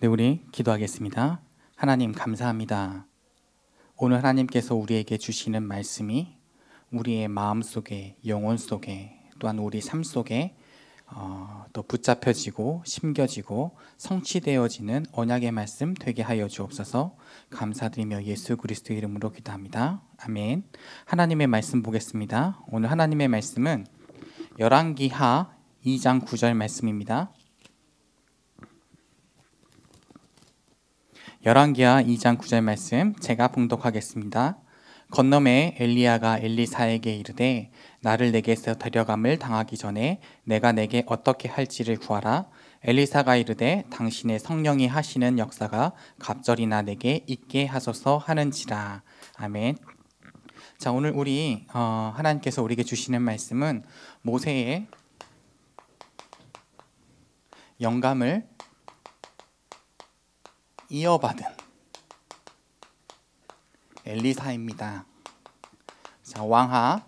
네, 우리 기도하겠습니다. 하나님 감사합니다. 오늘 하나님께서 우리에게 주시는 말씀이 우리의 마음 속에, 영혼 속에, 또한 우리 삶 속에 어, 또 붙잡혀지고 심겨지고 성취되어지는 언약의 말씀 되게 하여 주옵소서 감사드리며 예수 그리스도 이름으로 기도합니다. 아멘. 하나님의 말씀 보겠습니다. 오늘 하나님의 말씀은 열왕기하 2장 9절 말씀입니다. 열왕기하 2장 9절 말씀 제가 봉독하겠습니다. 건너매 엘리야가 엘리사에게 이르되 나를 내게서 데려감을 당하기 전에 내가 내게 어떻게 할지를 구하라. 엘리사가 이르되 당신의 성령이 하시는 역사가 갑절이나 내게 있게 하소서 하는지라. 아멘. 자 오늘 우리 어, 하나님께서 우리에게 주시는 말씀은 모세의 영감을 이어받은 엘리사입니다. 자, 왕하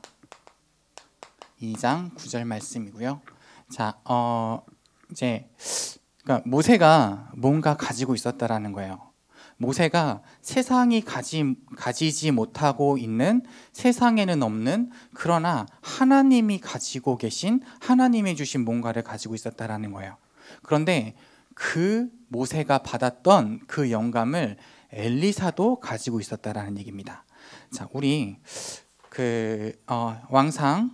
2장 9절 말씀이고요. 자, 어 이제 그러니까 모세가 뭔가 가지고 있었다라는 거예요. 모세가 세상이 가지, 가지지 못하고 있는 세상에는 없는 그러나 하나님이 가지고 계신 하나님이 주신 뭔가를 가지고 있었다라는 거예요. 그런데 그 모세가 받았던 그 영감을 엘리사도 가지고 있었다라는 얘기입니다. 자, 우리 그 어, 왕상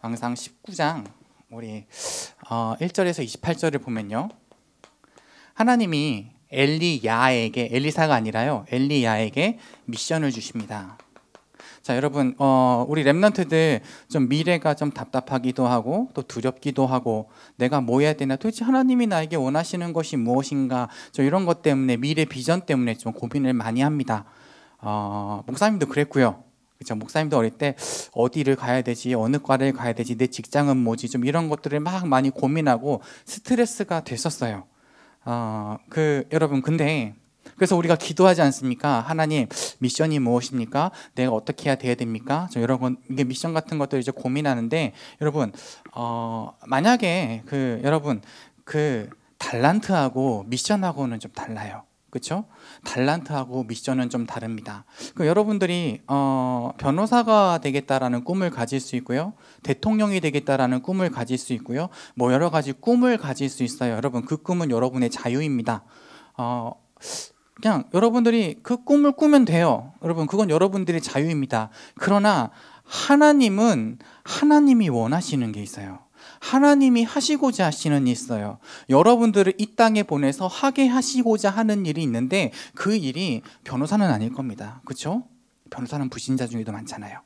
왕상 19장 우리 어, 1절에서 28절을 보면요. 하나님이 엘리야에게 엘리사가 아니라요. 엘리야에게 미션을 주십니다. 자 여러분 어, 우리 랩런트들 좀 미래가 좀 답답하기도 하고 또 두렵기도 하고 내가 뭐 해야 되나 도대체 하나님이 나에게 원하시는 것이 무엇인가 좀 이런 것 때문에 미래 비전 때문에 좀 고민을 많이 합니다. 어, 목사님도 그랬고요. 그렇죠. 목사님도 어릴 때 어디를 가야 되지, 어느 과를 가야 되지, 내 직장은 뭐지, 좀 이런 것들을 막 많이 고민하고 스트레스가 됐었어요. 어, 그 여러분 근데 그래서 우리가 기도하지 않습니까? 하나님, 미션이 무엇입니까? 내가 어떻게 해야 돼야 됩니까? 저 여러분, 이게 미션 같은 것들 이제 고민하는데, 여러분, 어, 만약에 그, 여러분, 그, 달란트하고 미션하고는 좀 달라요. 그렇죠? 달란트하고 미션은 좀 다릅니다. 그 여러분들이 어, 변호사가 되겠다라는 꿈을 가질 수 있고요, 대통령이 되겠다라는 꿈을 가질 수 있고요, 뭐 여러 가지 꿈을 가질 수 있어요. 여러분 그 꿈은 여러분의 자유입니다. 어, 그냥 여러분들이 그 꿈을 꾸면 돼요. 여러분, 그건 여러분들의 자유입니다. 그러나 하나님은 하나님이 원하시는 게 있어요. 하나님이 하시고자 하시는 일 있어요. 여러분들을 이 땅에 보내서 하게 하시고자 하는 일이 있는데 그 일이 변호사는 아닐 겁니다. 그렇죠? 변호사는 부신자 중에도 많잖아요.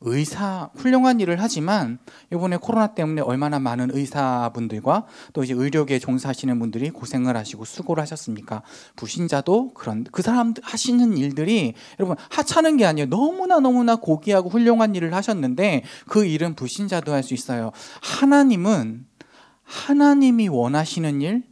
의사 훌륭한 일을 하지만 이번에 코로나 때문에 얼마나 많은 의사분들과 또 이제 의료계 종사하시는 분들이 고생을 하시고 수고를 하셨습니까? 부신자도 그런 그 사람 하시는 일들이 여러분 하찮은 게 아니에요. 너무나 너무나 고귀하고 훌륭한 일을 하셨는데 그 일은 부신자도할 수 있어요. 하나님은 하나님이 원하시는 일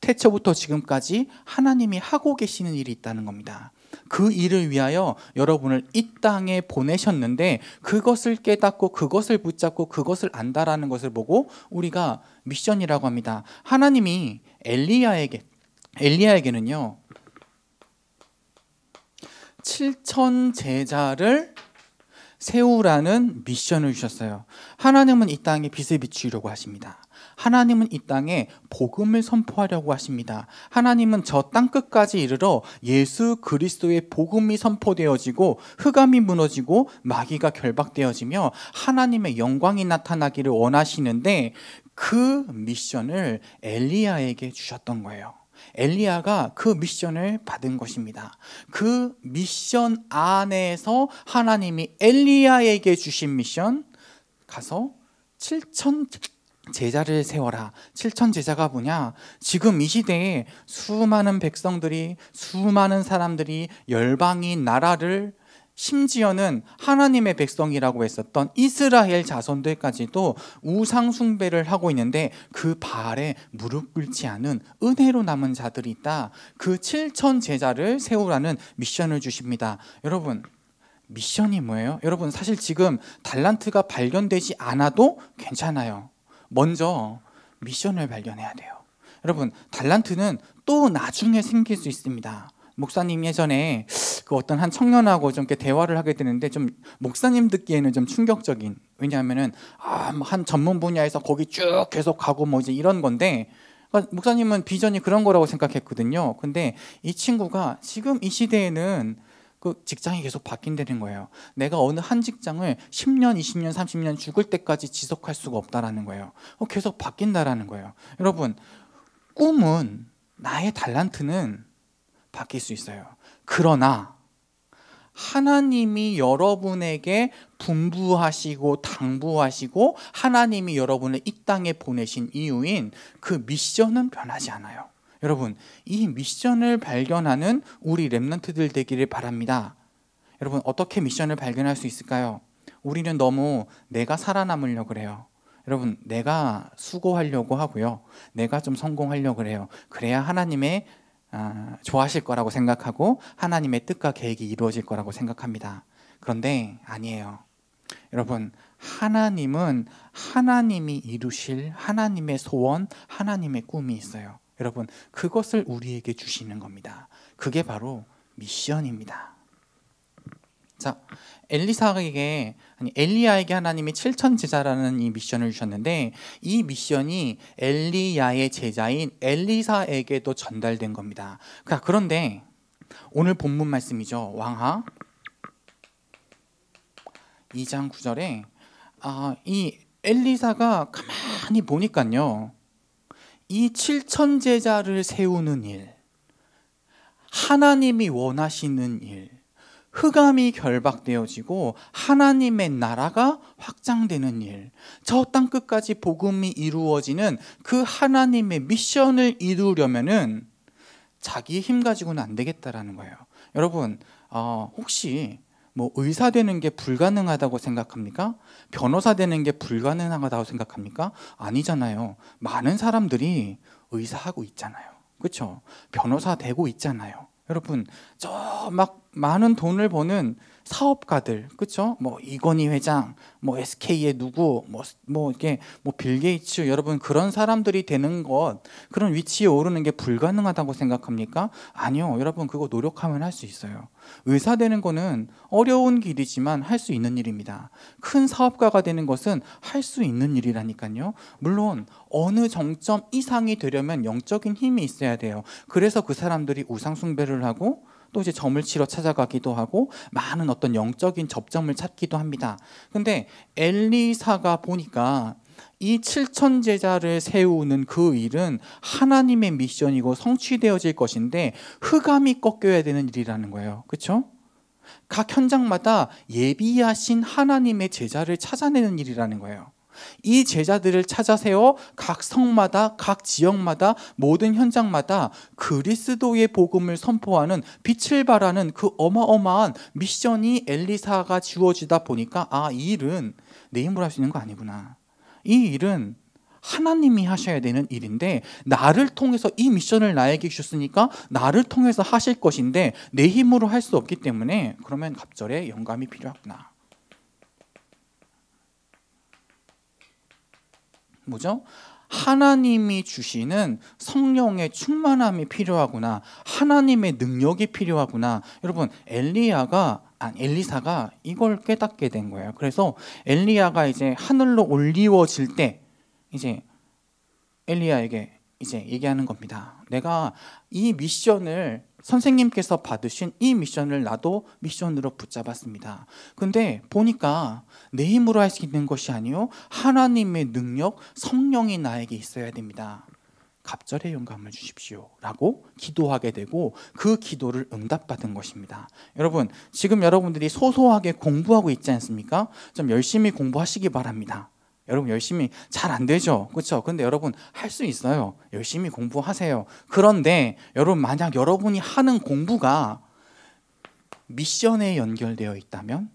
태초부터 지금까지 하나님이 하고 계시는 일이 있다는 겁니다. 그 일을 위하여 여러분을 이 땅에 보내셨는데 그것을 깨닫고 그것을 붙잡고 그것을 안다라는 것을 보고 우리가 미션이라고 합니다. 하나님이 엘리야에게 엘리야에게는요. 7천 제자를 세우라는 미션을 주셨어요. 하나님은 이 땅에 빛을 비추려고 하십니다. 하나님은 이 땅에 복음을 선포하려고 하십니다. 하나님은 저 땅 끝까지 이르러 예수 그리스도의 복음이 선포되어지고 흑암이 무너지고 마귀가 결박되어지며 하나님의 영광이 나타나기를 원하시는데 그 미션을 엘리야에게 주셨던 거예요. 엘리야가 그 미션을 받은 것입니다. 그 미션 안에서 하나님이 엘리야에게 주신 미션 가서 7천 제자를 세워라. 7천 제자가 뭐냐? 지금 이 시대에 수많은 백성들이 수많은 사람들이 열방인 나라를 심지어는 하나님의 백성이라고 했었던 이스라엘 자손들까지도 우상 숭배를 하고 있는데 그 발에 무릎 꿇지 않은 은혜로 남은 자들이 있다. 그 7천 제자를 세우라는 미션을 주십니다. 여러분 미션이 뭐예요? 여러분 사실 지금 달란트가 발견되지 않아도 괜찮아요. 먼저 미션을 발견해야 돼요. 여러분, 달란트는 또 나중에 생길 수 있습니다. 목사님 예전에 그 어떤 한 청년하고 좀 이렇게 대화를 하게 되는데 좀 목사님 듣기에는 좀 충격적인 왜냐하면은 아한 뭐 전문 분야에서 거기 쭉 계속 가고 뭐 이제 이런 건데 그러니까 목사님은 비전이 그런 거라고 생각했거든요. 근데 이 친구가 지금 이 시대에는 그 직장이 계속 바뀐다는 거예요. 내가 어느 한 직장을 10년, 20년, 30년 죽을 때까지 지속할 수가 없다라는 거예요. 어, 계속 바뀐다라는 거예요. 여러분, 꿈은 나의 달란트는 바뀔 수 있어요. 그러나 하나님이 여러분에게 분부하시고 당부하시고 하나님이 여러분을 이 땅에 보내신 이유인 그 미션은 변하지 않아요. 여러분 이 미션을 발견하는 우리 랩런트들 되기를 바랍니다. 여러분 어떻게 미션을 발견할 수 있을까요? 우리는 너무 내가 살아남으려 그래요. 여러분 내가 수고하려고 하고요. 내가 좀 성공하려고 그래요. 그래야 하나님의 아, 좋아하실 거라고 생각하고 하나님의 뜻과 계획이 이루어질 거라고 생각합니다. 그런데 아니에요. 여러분 하나님은 하나님이 이루실 하나님의 소원, 하나님의 꿈이 있어요. 여러분 그것을 우리에게 주시는 겁니다. 그게 바로 미션입니다. 자, 엘리사에게 아니 엘리야에게 하나님이 7천 제자라는 이 미션을 주셨는데 이 미션이 엘리야의 제자인 엘리사에게도 전달된 겁니다. 자, 그런데 오늘 본문 말씀이죠. 왕하 2장 9절에 아, 이 엘리사가 가만히 보니까요. 이7천 제자를 세우는 일, 하나님이 원하시는 일, 흑암이 결박되어지고 하나님의 나라가 확장되는 일, 저 땅 끝까지 복음이 이루어지는 그 하나님의 미션을 이루려면은 자기 힘 가지고는 안 되겠다라는 거예요. 여러분, 어, 혹시 뭐 의사 되는 게 불가능하다고 생각합니까? 변호사 되는 게 불가능하다고 생각합니까? 아니잖아요. 많은 사람들이 의사하고 있잖아요. 그렇죠? 변호사 되고 있잖아요. 여러분, 저 막 많은 돈을 버는 사업가들 그렇죠? 뭐 이건희 회장, 뭐 SK의 누구, 뭐뭐 뭐, 뭐 이게 뭐 빌 게이츠 여러분 그런 사람들이 되는 것 그런 위치에 오르는 게 불가능하다고 생각합니까? 아니요, 여러분 그거 노력하면 할 수 있어요. 의사 되는 거는 어려운 길이지만 할 수 있는 일입니다. 큰 사업가가 되는 것은 할 수 있는 일이라니까요. 물론 어느 정점 이상이 되려면 영적인 힘이 있어야 돼요. 그래서 그 사람들이 우상 숭배를 하고 또 이제 점을 치러 찾아가기도 하고 많은 어떤 영적인 접점을 찾기도 합니다. 근데 엘리사가 보니까 이 7천 제자를 세우는 그 일은 하나님의 미션이고 성취되어질 것인데 흑암이 꺾여야 되는 일이라는 거예요. 그렇죠? 각 현장마다 예비하신 하나님의 제자를 찾아내는 일이라는 거예요. 이 제자들을 찾아 세워 각 성마다 각 지역마다 모든 현장마다 그리스도의 복음을 선포하는 빛을 발하는 그 어마어마한 미션이 엘리사가 주어지다 보니까 아 이 일은 내 힘으로 할 수 있는 거 아니구나. 이 일은 하나님이 하셔야 되는 일인데 나를 통해서 이 미션을 나에게 주셨으니까 나를 통해서 하실 것인데 내 힘으로 할 수 없기 때문에 그러면 갑절에 영감이 필요하구나. 뭐죠? 하나님이 주시는 성령의 충만함이 필요하구나. 하나님의 능력이 필요하구나. 여러분, 엘리야가 아, 엘리사가 이걸 깨닫게 된 거예요. 그래서 엘리야가 이제 하늘로 올리워질 때 이제 엘리야에게 이제 얘기하는 겁니다. 내가 이 미션을 선생님께서 받으신 이 미션을 나도 미션으로 붙잡았습니다. 근데 보니까 내 힘으로 할 수 있는 것이 아니요 하나님의 능력, 성령이 나에게 있어야 됩니다. 갑절의 영감을 주십시오. 라고 기도하게 되고 그 기도를 응답받은 것입니다. 여러분, 지금 여러분들이 소소하게 공부하고 있지 않습니까? 좀 열심히 공부하시기 바랍니다. 여러분 열심히 잘 안 되죠. 그렇죠? 근데 여러분 할 수 있어요. 열심히 공부하세요. 그런데 여러분 만약 여러분이 하는 공부가 미션에 연결되어 있다면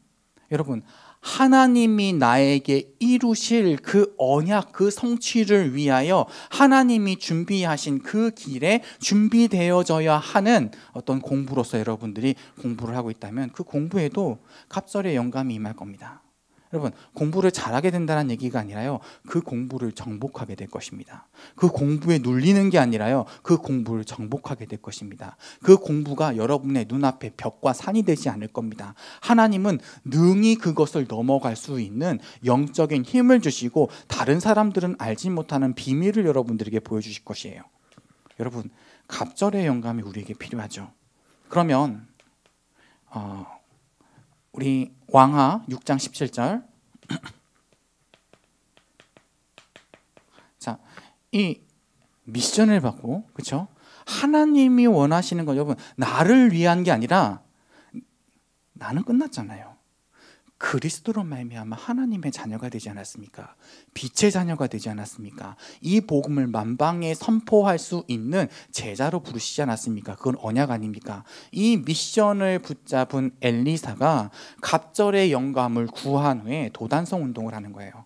여러분 하나님이 나에게 이루실 그 언약 그 성취를 위하여 하나님이 준비하신 그 길에 준비되어져야 하는 어떤 공부로서 여러분들이 공부를 하고 있다면 그 공부에도 갑절의 영감이 임할 겁니다. 여러분 공부를 잘하게 된다는 얘기가 아니라요 그 공부를 정복하게 될 것입니다 그 공부에 눌리는 게 아니라요 그 공부를 정복하게 될 것입니다 그 공부가 여러분의 눈앞에 벽과 산이 되지 않을 겁니다 하나님은 능히 그것을 넘어갈 수 있는 영적인 힘을 주시고 다른 사람들은 알지 못하는 비밀을 여러분들에게 보여주실 것이에요 여러분 갑절의 영감이 우리에게 필요하죠 그러면 어, 우리 왕하 6장 17절 자, 이 미션을 받고 그렇죠? 하나님이 원하시는 건 여러분 나를 위한 게 아니라 나는 끝났잖아요. 그리스도로 말미암아 하나님의 자녀가 되지 않았습니까? 빛의 자녀가 되지 않았습니까? 이 복음을 만방에 선포할 수 있는 제자로 부르시지 않았습니까? 그건 언약 아닙니까? 이 미션을 붙잡은 엘리사가 갑절의 영감을 구한 후에 도단성 운동을 하는 거예요.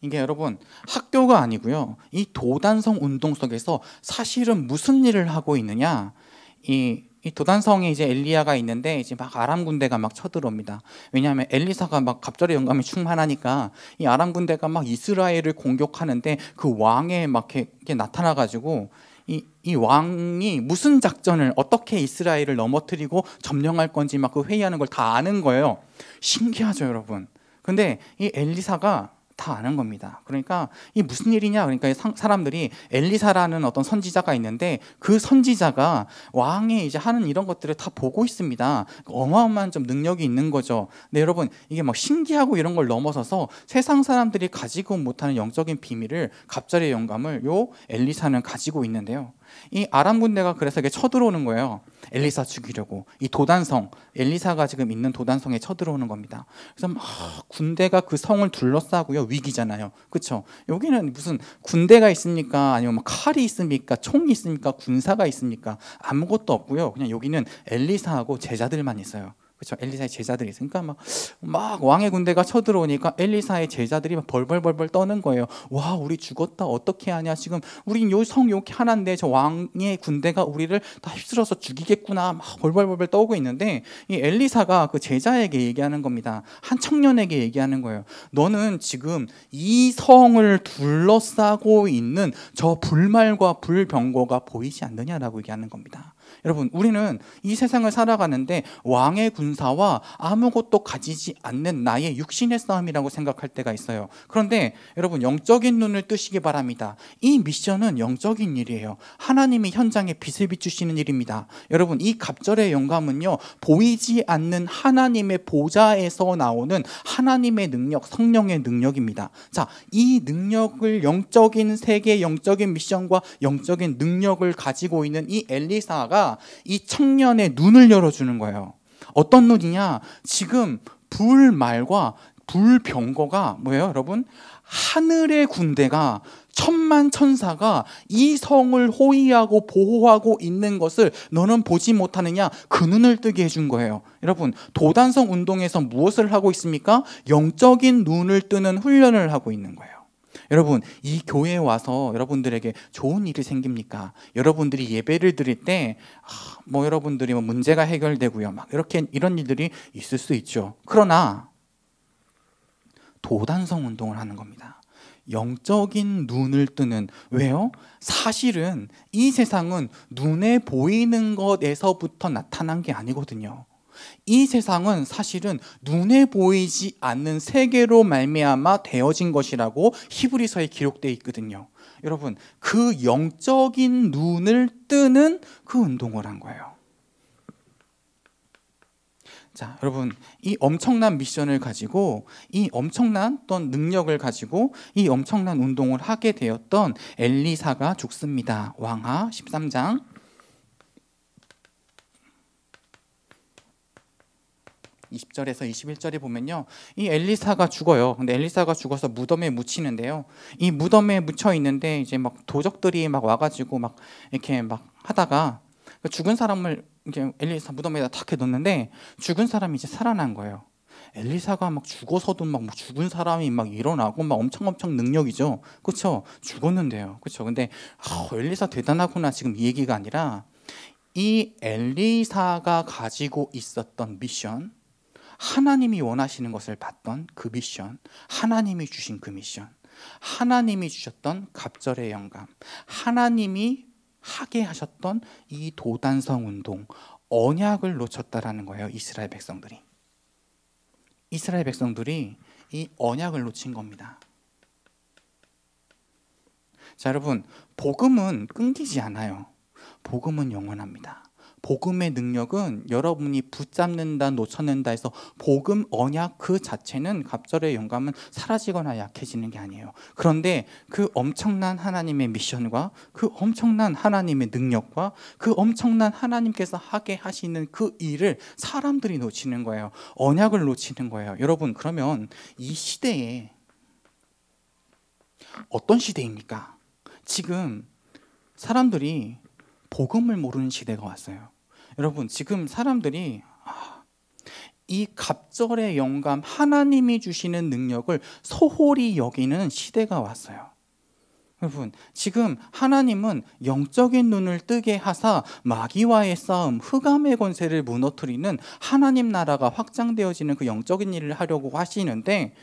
이게 여러분 학교가 아니고요. 이 도단성 운동 속에서 사실은 무슨 일을 하고 있느냐? 이이 도단성에 이제 엘리야가 있는데 이제 막 아람 군대가 막 쳐들어옵니다. 왜냐하면 엘리사가 막갑자기 영감이 충만하니까 이 아람 군대가 막 이스라엘을 공격하는데 그 왕에 막 이렇게 나타나가지고 이, 이 왕이 무슨 작전을 어떻게 이스라엘을 넘어뜨리고 점령할 건지 막 그 회의하는 걸 다 아는 거예요. 신기하죠, 여러분. 근데 이 엘리사가 다 아는 겁니다. 그러니까 이 무슨 일이냐? 그러니까 사람들이 엘리사라는 어떤 선지자가 있는데 그 선지자가 왕의 이제 하는 이런 것들을 다 보고 있습니다. 어마어마한 좀 능력이 있는 거죠. 근데 여러분 이게 막 신기하고 이런 걸 넘어서서 세상 사람들이 가지고 못하는 영적인 비밀을 갑자기 영감을 요 엘리사는 가지고 있는데요. 이 아람 군대가 그래서 이게 쳐들어오는 거예요. 엘리사 죽이려고 이 도단성 엘리사가 지금 있는 도단성에 쳐들어오는 겁니다. 그래서 막 군대가 그 성을 둘러싸고요 위기잖아요. 그렇죠? 여기는 무슨 군대가 있습니까? 아니면 뭐 칼이 있습니까? 총이 있습니까? 군사가 있습니까? 아무것도 없고요. 그냥 여기는 엘리사하고 제자들만 있어요. 그렇죠. 엘리사의 제자들이 있으니까 막, 막 왕의 군대가 쳐들어오니까 엘리사의 제자들이 막 벌벌벌벌 떠는 거예요. 와, 우리 죽었다. 어떻게 하냐. 지금 우린 요 성 요게 하나인데 저 왕의 군대가 우리를 다 휩쓸어서 죽이겠구나. 막 벌벌벌벌 떠오고 있는데 이 엘리사가 그 제자에게 얘기하는 겁니다. 한 청년에게 얘기하는 거예요. 너는 지금 이 성을 둘러싸고 있는 저 불말과 불병거가 보이지 않느냐라고 얘기하는 겁니다. 여러분, 우리는 이 세상을 살아가는데 왕의 군사와 아무것도 가지지 않는 나의 육신의 싸움이라고 생각할 때가 있어요. 그런데 여러분, 영적인 눈을 뜨시기 바랍니다. 이 미션은 영적인 일이에요. 하나님이 현장에 빛을 비추시는 일입니다. 여러분, 이 갑절의 영감은요, 보이지 않는 하나님의 보좌에서 나오는 하나님의 능력, 성령의 능력입니다. 자, 이 능력을 영적인 세계, 영적인 미션과 영적인 능력을 가지고 있는 이 엘리사가 이 청년의 눈을 열어주는 거예요. 어떤 눈이냐? 지금 불말과 불병거가 뭐예요, 여러분? 하늘의 군대가 천만 천사가 이 성을 호위하고 보호하고 있는 것을 너는 보지 못하느냐 그 눈을 뜨게 해준 거예요. 여러분 도단성 운동에서 무엇을 하고 있습니까? 영적인 눈을 뜨는 훈련을 하고 있는 거예요. 여러분 이 교회에 와서 여러분들에게 좋은 일이 생깁니까? 여러분들이 예배를 드릴 때뭐 아, 여러분들이 뭐 문제가 해결되고요. 막 이렇게 이런 일들이 있을 수 있죠. 그러나 도단성 운동을 하는 겁니다. 영적인 눈을 뜨는 왜요? 사실은 이 세상은 눈에 보이는 것에서부터 나타난 게 아니거든요. 이 세상은 사실은 눈에 보이지 않는 세계로 말미암아 되어진 것이라고 히브리서에 기록되어 있거든요. 여러분 그 영적인 눈을 뜨는 그 운동을 한 거예요. 자, 여러분, 이 엄청난 미션을 가지고 이 엄청난 어떤 능력을 가지고 이 엄청난 운동을 하게 되었던 엘리사가 죽습니다. 왕하 13장 20절에서 21절에 보면요. 이 엘리사가 죽어요. 근데 엘리사가 죽어서 무덤에 묻히는데요. 이 무덤에 묻혀 있는데 이제 막 도적들이 막 와가지고 막 이렇게 막 하다가 그 죽은 사람을 이렇게 엘리사 무덤에다 탁해뒀는데 죽은 사람이 이제 살아난 거예요. 엘리사가 막 죽어서도 막 뭐 죽은 사람이 막 일어나고 막 엄청 엄청 능력이죠. 그렇죠? 죽었는데요. 그렇죠? 근데 어, 엘리사 대단하구나 지금 이 얘기가 아니라 이 엘리사가 가지고 있었던 미션 하나님이 원하시는 것을 봤던 그 미션, 하나님이 주신 그 미션, 하나님이 주셨던 갑절의 영감, 하나님이 하게 하셨던 이 도단성 운동, 언약을 놓쳤다라는 거예요. 이스라엘 백성들이. 이스라엘 백성들이 이 언약을 놓친 겁니다. 자, 여러분, 복음은 끊기지 않아요. 복음은 영원합니다. 복음의 능력은 여러분이 붙잡는다 놓쳤는다 해서 복음 언약 그 자체는 갑절의 영감은 사라지거나 약해지는 게 아니에요. 그런데 그 엄청난 하나님의 미션과 그 엄청난 하나님의 능력과 그 엄청난 하나님께서 하게 하시는 그 일을 사람들이 놓치는 거예요. 언약을 놓치는 거예요. 여러분 그러면 이 시대에 어떤 시대입니까? 지금 사람들이 복음을 모르는 시대가 왔어요. 여러분 지금 사람들이 아, 이 갑절의 영감 하나님이 주시는 능력을 소홀히 여기는 시대가 왔어요. 여러분, 지금 하나님은 영적인 눈을 뜨게 하사 마귀와의 싸움, 흑암의 권세를 무너뜨리는 하나님 나라가 확장되어지는 그 영적인 일을 하려고 하시는데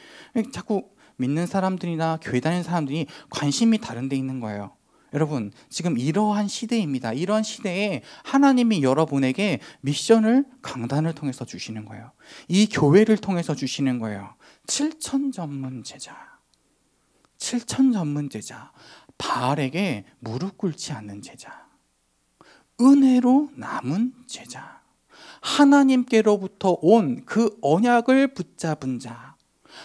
자꾸 믿는 사람들이나 교회 다니는 사람들이 관심이 다른 데 있는 거예요. 여러분, 지금 이러한 시대입니다. 이런 시대에 하나님이 여러분에게 미션을 강단을 통해서 주시는 거예요. 이 교회를 통해서 주시는 거예요. 7천 전문 제자. 7천 전문 제자. 바알에게 무릎 꿇지 않는 제자. 은혜로 남은 제자. 하나님께로부터 온 그 언약을 붙잡은 자.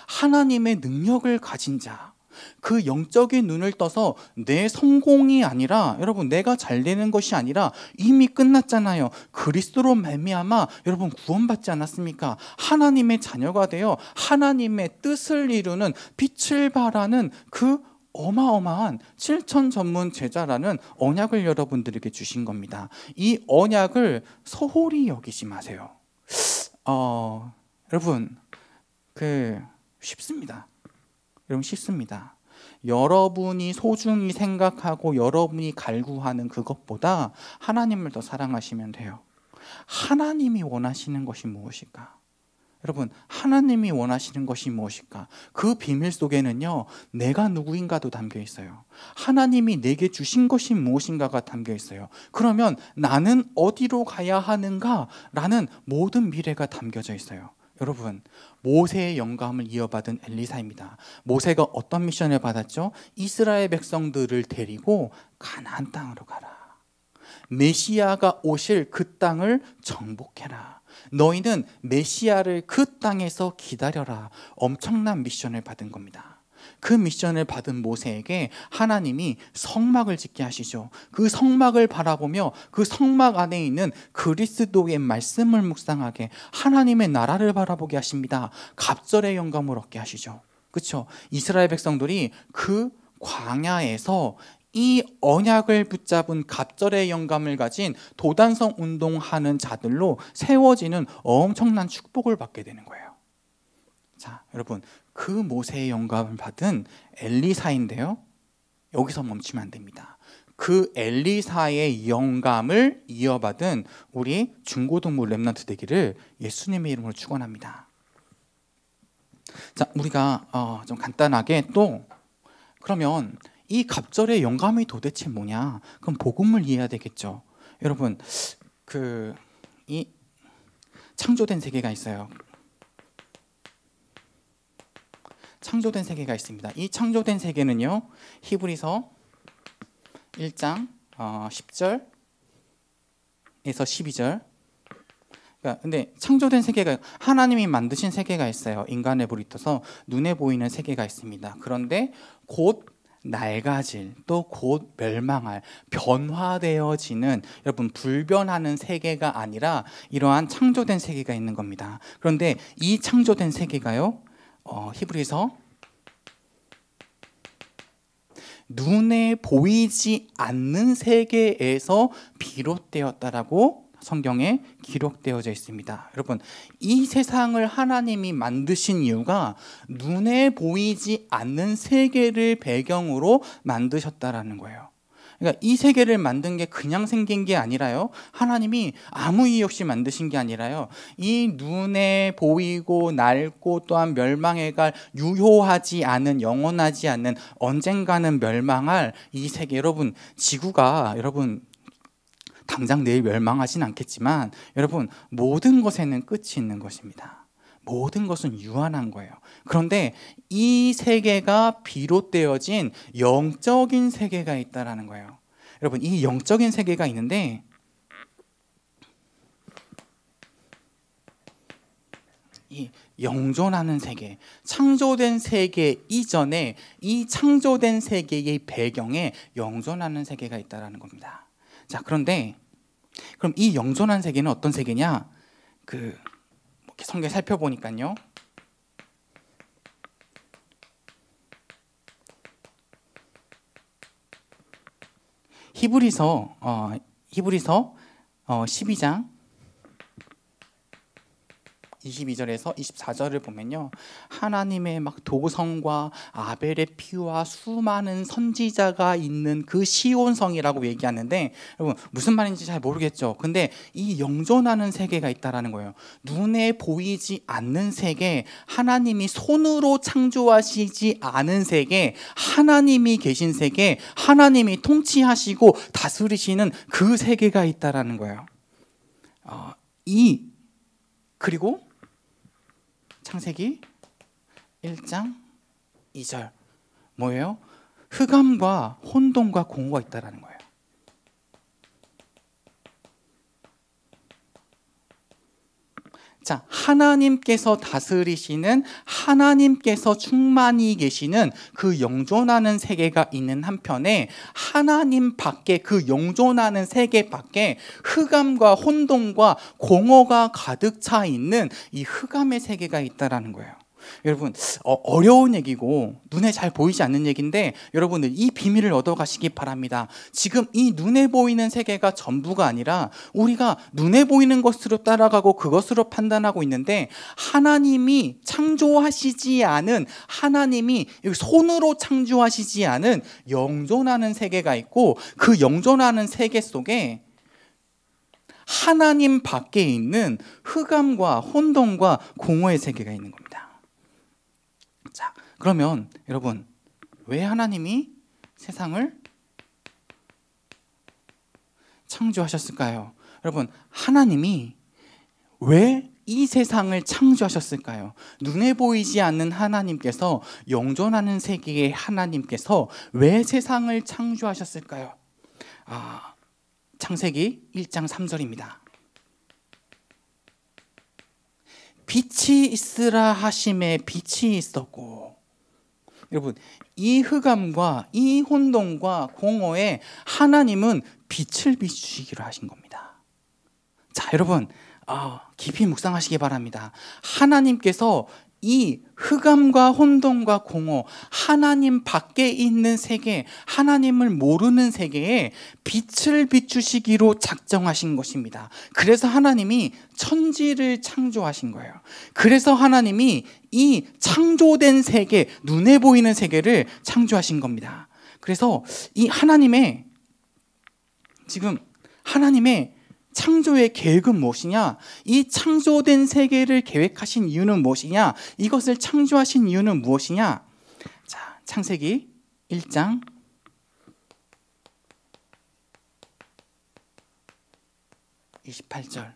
하나님의 능력을 가진 자. 그 영적인 눈을 떠서 내 성공이 아니라 여러분 내가 잘 되는 것이 아니라 이미 끝났잖아요. 그리스도로 말미암아 여러분 구원받지 않았습니까? 하나님의 자녀가 되어 하나님의 뜻을 이루는 빛을 발하는 그 어마어마한 7천 전문 제자라는 언약을 여러분들에게 주신 겁니다. 이 언약을 소홀히 여기지 마세요. 어, 여러분, 그 쉽습니다. 여러분 쉽습니다. 여러분이 소중히 생각하고 여러분이 갈구하는 그것보다 하나님을 더 사랑하시면 돼요. 하나님이 원하시는 것이 무엇일까? 여러분, 하나님이 원하시는 것이 무엇일까? 그 비밀 속에는요, 내가 누구인가도 담겨 있어요. 하나님이 내게 주신 것이 무엇인가가 담겨 있어요. 그러면 나는 어디로 가야 하는가라는 모든 미래가 담겨져 있어요. 여러분 모세의 영감을 이어받은 엘리사입니다. 모세가 어떤 미션을 받았죠? 이스라엘 백성들을 데리고 가나안 땅으로 가라. 메시아가 오실 그 땅을 정복해라. 너희는 메시아를 그 땅에서 기다려라. 엄청난 미션을 받은 겁니다. 그 미션을 받은 모세에게 하나님이 성막을 짓게 하시죠. 그 성막을 바라보며 그 성막 안에 있는 그리스도의 말씀을 묵상하게 하나님의 나라를 바라보게 하십니다. 갑절의 영감을 얻게 하시죠. 그렇죠? 이스라엘 백성들이 그 광야에서 이 언약을 붙잡은 갑절의 영감을 가진 도단성 운동하는 자들로 세워지는 엄청난 축복을 받게 되는 거예요. 자, 여러분, 그 모세의 영감을 받은 엘리사인데요. 여기서 멈추면 안 됩니다. 그 엘리사의 영감을 이어받은 우리 중고등부 렘넌트 되기를 예수님의 이름으로 축원합니다. 자, 우리가 어, 좀 간단하게 또 그러면 이 갑절의 영감이 도대체 뭐냐? 그럼 복음을 이해해야 되겠죠. 여러분, 그 이 창조된 세계가 있어요. 창조된 세계가 있습니다. 이 창조된 세계는요. 히브리서 1장 10절에서 어, 12절 그러니까 근데 창조된 세계가 하나님이 만드신 세계가 있어요. 인간의 부리터서 눈에 보이는 세계가 있습니다. 그런데 곧 낡아질 또 곧 멸망할 변화되어지는 여러분 불변하는 세계가 아니라 이러한 창조된 세계가 있는 겁니다. 그런데 이 창조된 세계가요 어, 히브리서 눈에 보이지 않는 세계에서 비롯되었다라고 성경에 기록되어져 있습니다. 여러분, 이 세상을 하나님이 만드신 이유가 눈에 보이지 않는 세계를 배경으로 만드셨다라는 거예요. 그러니까 이 세계를 만든 게 그냥 생긴 게 아니라요. 하나님이 아무 이유 없이 만드신 게 아니라요. 이 눈에 보이고 낡고 또한 멸망해갈 유효하지 않은 영원하지 않은 언젠가는 멸망할 이 세계 여러분 지구가 여러분 당장 내일 멸망하진 않겠지만 여러분 모든 것에는 끝이 있는 것입니다. 모든 것은 유한한 거예요. 그런데 이 세계가 비롯되어진 영적인 세계가 있다라는 거예요. 여러분 이 영적인 세계가 있는데 이 영존하는 세계, 창조된 세계 이전에 이 창조된 세계의 배경에 영존하는 세계가 있다라는 겁니다. 자, 그런데 그럼 이 영존한 세계는 어떤 세계냐? 그 뭐 이렇게 성경 살펴보니까요. 히브리서 어, 히브리서 어, 12장 22절에서 24절을 보면요. 하나님의 막 도성과 아벨의 피와 수많은 선지자가 있는 그 시온성이라고 얘기하는데 여러분 무슨 말인지 잘 모르겠죠. 근데 이 영존하는 세계가 있다라는 거예요. 눈에 보이지 않는 세계, 하나님이 손으로 창조하시지 않은 세계, 하나님이 계신 세계, 하나님이 통치하시고 다스리시는 그 세계가 있다라는 거예요. 어, 이 그리고 창세기 1장 2절 뭐예요? 흑암과 혼돈과 공허가 있다라는 거예요. 자, 하나님께서 다스리시는 하나님께서 충만히 계시는 그 영존하는 세계가 있는 한편에 하나님 밖에 그 영존하는 세계 밖에 흑암과 혼돈과 공허가 가득 차 있는 이 흑암의 세계가 있다라는 거예요. 여러분 어, 려운 얘기고 눈에 잘 보이지 않는 얘기인데 여러분들 이 비밀을 얻어가시기 바랍니다. 지금 이 눈에 보이는 세계가 전부가 아니라 우리가 눈에 보이는 것으로 따라가고 그것으로 판단하고 있는데 하나님이 창조하시지 않은 하나님이 손으로 창조하시지 않은 영존하는 세계가 있고 그 영존하는 세계 속에 하나님 밖에 있는 흑암과 혼돈과 공허의 세계가 있는 겁니다. 그러면 여러분 왜 하나님이 세상을 창조하셨을까요? 여러분 하나님이 왜 이 세상을 창조하셨을까요? 눈에 보이지 않는 하나님께서 영존하는 세계의 하나님께서 왜 세상을 창조하셨을까요? 아, 창세기 1장 3절입니다. 빛이 있으라 하심에 빛이 있었고 여러분 이 흑암과 이 혼돈과 공허에 하나님은 빛을 비추시기로 하신 겁니다. 자 여러분 아, 깊이 묵상하시기 바랍니다. 하나님께서 이 흑암과 혼돈과 공허, 하나님 밖에 있는 세계, 하나님을 모르는 세계에 빛을 비추시기로 작정하신 것입니다. 그래서 하나님이 천지를 창조하신 거예요. 그래서 하나님이 이 창조된 세계, 눈에 보이는 세계를 창조하신 겁니다. 그래서 이 하나님의 지금 하나님의 창조의 계획은 무엇이냐? 이 창조된 세계를 계획하신 이유는 무엇이냐? 이것을 창조하신 이유는 무엇이냐? 자, 창세기 1장 28절.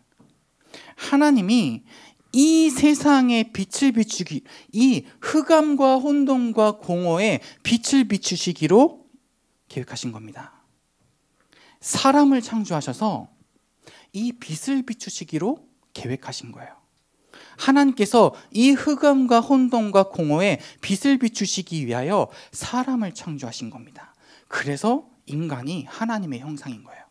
하나님이 이 세상에 빛을 비추기, 이 흑암과 혼돈과 공허에 빛을 비추시기로 계획하신 겁니다. 사람을 창조하셔서 이 빛을 비추시기로 계획하신 거예요. 하나님께서 이 흑암과 혼돈과 공허에 빛을 비추시기 위하여 사람을 창조하신 겁니다. 그래서 인간이 하나님의 형상인 거예요.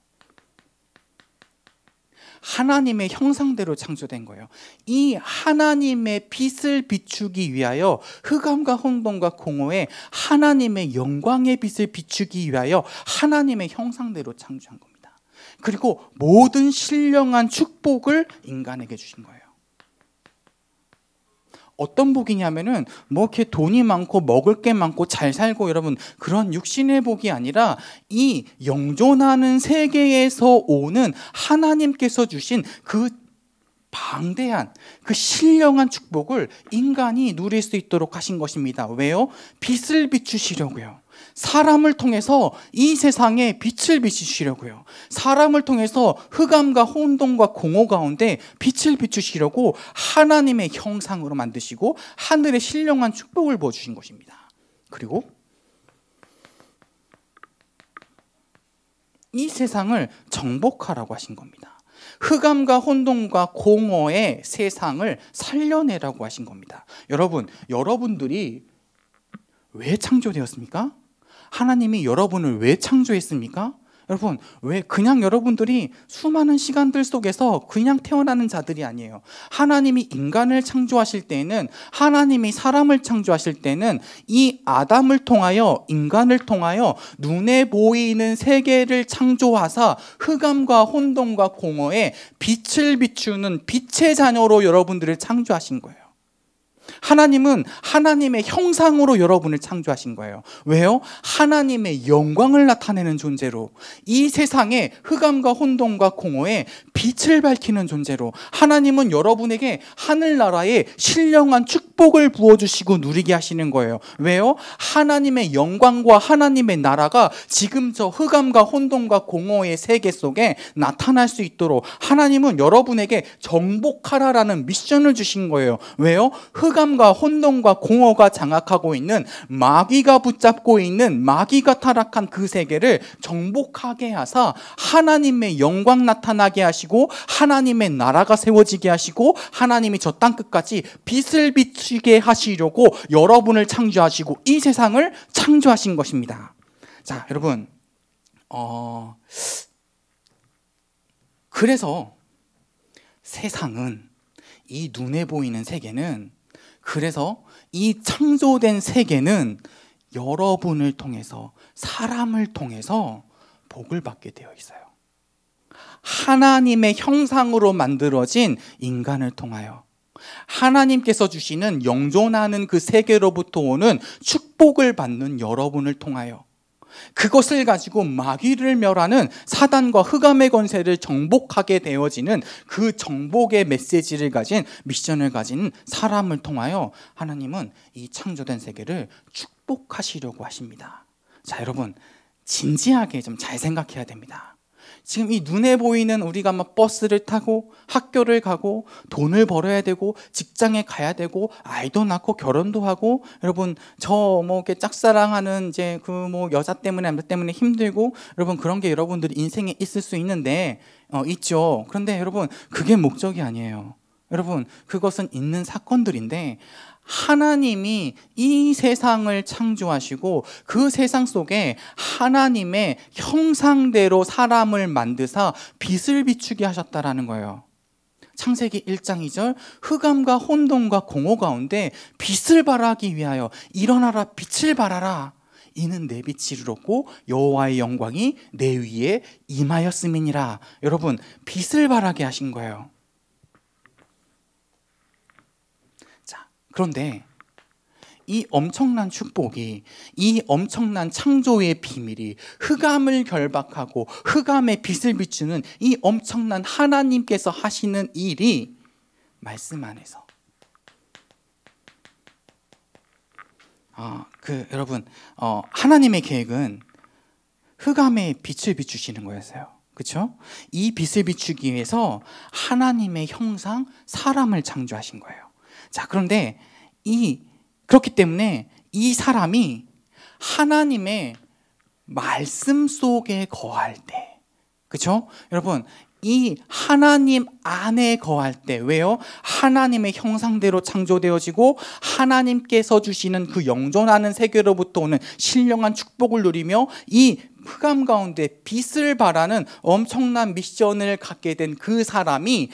하나님의 형상대로 창조된 거예요. 이 하나님의 빛을 비추기 위하여 흑암과 혼돈과 공허에 하나님의 영광의 빛을 비추기 위하여 하나님의 형상대로 창조한 겁니다. 그리고 모든 신령한 축복을 인간에게 주신 거예요. 어떤 복이냐면은 뭐 이렇게 돈이 많고 먹을 게 많고 잘 살고 여러분 그런 육신의 복이 아니라 이 영존하는 세계에서 오는 하나님께서 주신 그 방대한 그 신령한 축복을 인간이 누릴 수 있도록 하신 것입니다. 왜요? 빛을 비추시려고요. 사람을 통해서 이 세상에 빛을 비추시려고요. 사람을 통해서 흑암과 혼돈과 공허 가운데 빛을 비추시려고 하나님의 형상으로 만드시고 하늘의 신령한 축복을 보여 주신 것입니다. 그리고 이 세상을 정복하라고 하신 겁니다. 흑암과 혼돈과 공허의 세상을 살려내라고 하신 겁니다. 여러분, 여러분들이 왜 창조되었습니까? 하나님이 여러분을 왜 창조했습니까? 여러분, 왜 그냥 여러분들이 수많은 시간들 속에서 그냥 태어나는 자들이 아니에요. 하나님이 인간을 창조하실 때에는 하나님이 사람을 창조하실 때는 이 아담을 통하여 인간을 통하여 눈에 보이는 세계를 창조하사 흑암과 혼돈과 공허에 빛을 비추는 빛의 자녀로 여러분들을 창조하신 거예요. 하나님은 하나님의 형상으로 여러분을 창조하신 거예요. 왜요? 하나님의 영광을 나타내는 존재로 이 세상에 흑암과 혼돈과 공허에 빛을 밝히는 존재로 하나님은 여러분에게 하늘나라의 신령한 축복을 부어주시고 누리게 하시는 거예요. 왜요? 하나님의 영광과 하나님의 나라가 지금 저 흑암과 혼돈과 공허의 세계 속에 나타날 수 있도록 하나님은 여러분에게 정복하라라는 미션을 주신 거예요. 왜요? 흑 흑암과 혼돈과 공허가 장악하고 있는 마귀가 붙잡고 있는 마귀가 타락한 그 세계를 정복하게 하사 하나님의 영광 나타나게 하시고 하나님의 나라가 세워지게 하시고 하나님이 저 땅 끝까지 빛을 비추게 하시려고 여러분을 창조하시고 이 세상을 창조하신 것입니다. 자, 여러분. 어 그래서 세상은 이 눈에 보이는 세계는 그래서 이 창조된 세계는 여러분을 통해서 사람을 통해서 복을 받게 되어 있어요. 하나님의 형상으로 만들어진 인간을 통하여 하나님께서 주시는 영존하는 그 세계로부터 오는 축복을 받는 여러분을 통하여 그것을 가지고 마귀를 멸하는 사단과 흑암의 권세를 정복하게 되어지는 그 정복의 메시지를 가진 미션을 가진 사람을 통하여 하나님은 이 창조된 세계를 축복하시려고 하십니다. 자, 여러분 진지하게 좀 잘 생각해야 됩니다. 지금 이 눈에 보이는 우리가 막 버스를 타고 학교를 가고 돈을 벌어야 되고 직장에 가야 되고 아이도 낳고 결혼도 하고 여러분 저뭐 이렇게 짝사랑하는 이제 그 뭐 여자 때문에 남자 때문에 힘들고 여러분 그런 게 여러분들 인생에 있을 수 있는데 어, 있죠. 그런데 여러분 그게 목적이 아니에요. 여러분 그것은 있는 사건들인데 하나님이 이 세상을 창조하시고 그 세상 속에 하나님의 형상대로 사람을 만드사 빛을 비추게 하셨다라는 거예요. 창세기 1장 2절 흑암과 혼돈과 공허 가운데 빛을 발하기 위하여 일어나라 빛을 발하라 이는 내 빛이 이르렀고 여호와의 영광이 내 위에 임하였음이니라 여러분 빛을 발하게 하신 거예요 그런데 이 엄청난 축복이 이 엄청난 창조의 비밀이 흑암을 결박하고 흑암의 빛을 비추는 이 엄청난 하나님께서 하시는 일이 말씀 안에서 아, 그 여러분 어, 하나님의 계획은 흑암에 빛을 비추시는 거였어요. 그렇죠? 이 빛을 비추기 위해서 하나님의 형상 사람을 창조하신 거예요. 자, 그런데 이 그렇기 때문에 이 사람이 하나님의 말씀 속에 거할 때 그렇죠? 여러분, 이 하나님 안에 거할 때 왜요? 하나님의 형상대로 창조되어지고 하나님께서 주시는 그 영존하는 세계로부터 오는 신령한 축복을 누리며 이 흑암 가운데 빛을 바라는 엄청난 미션을 갖게 된 그 사람이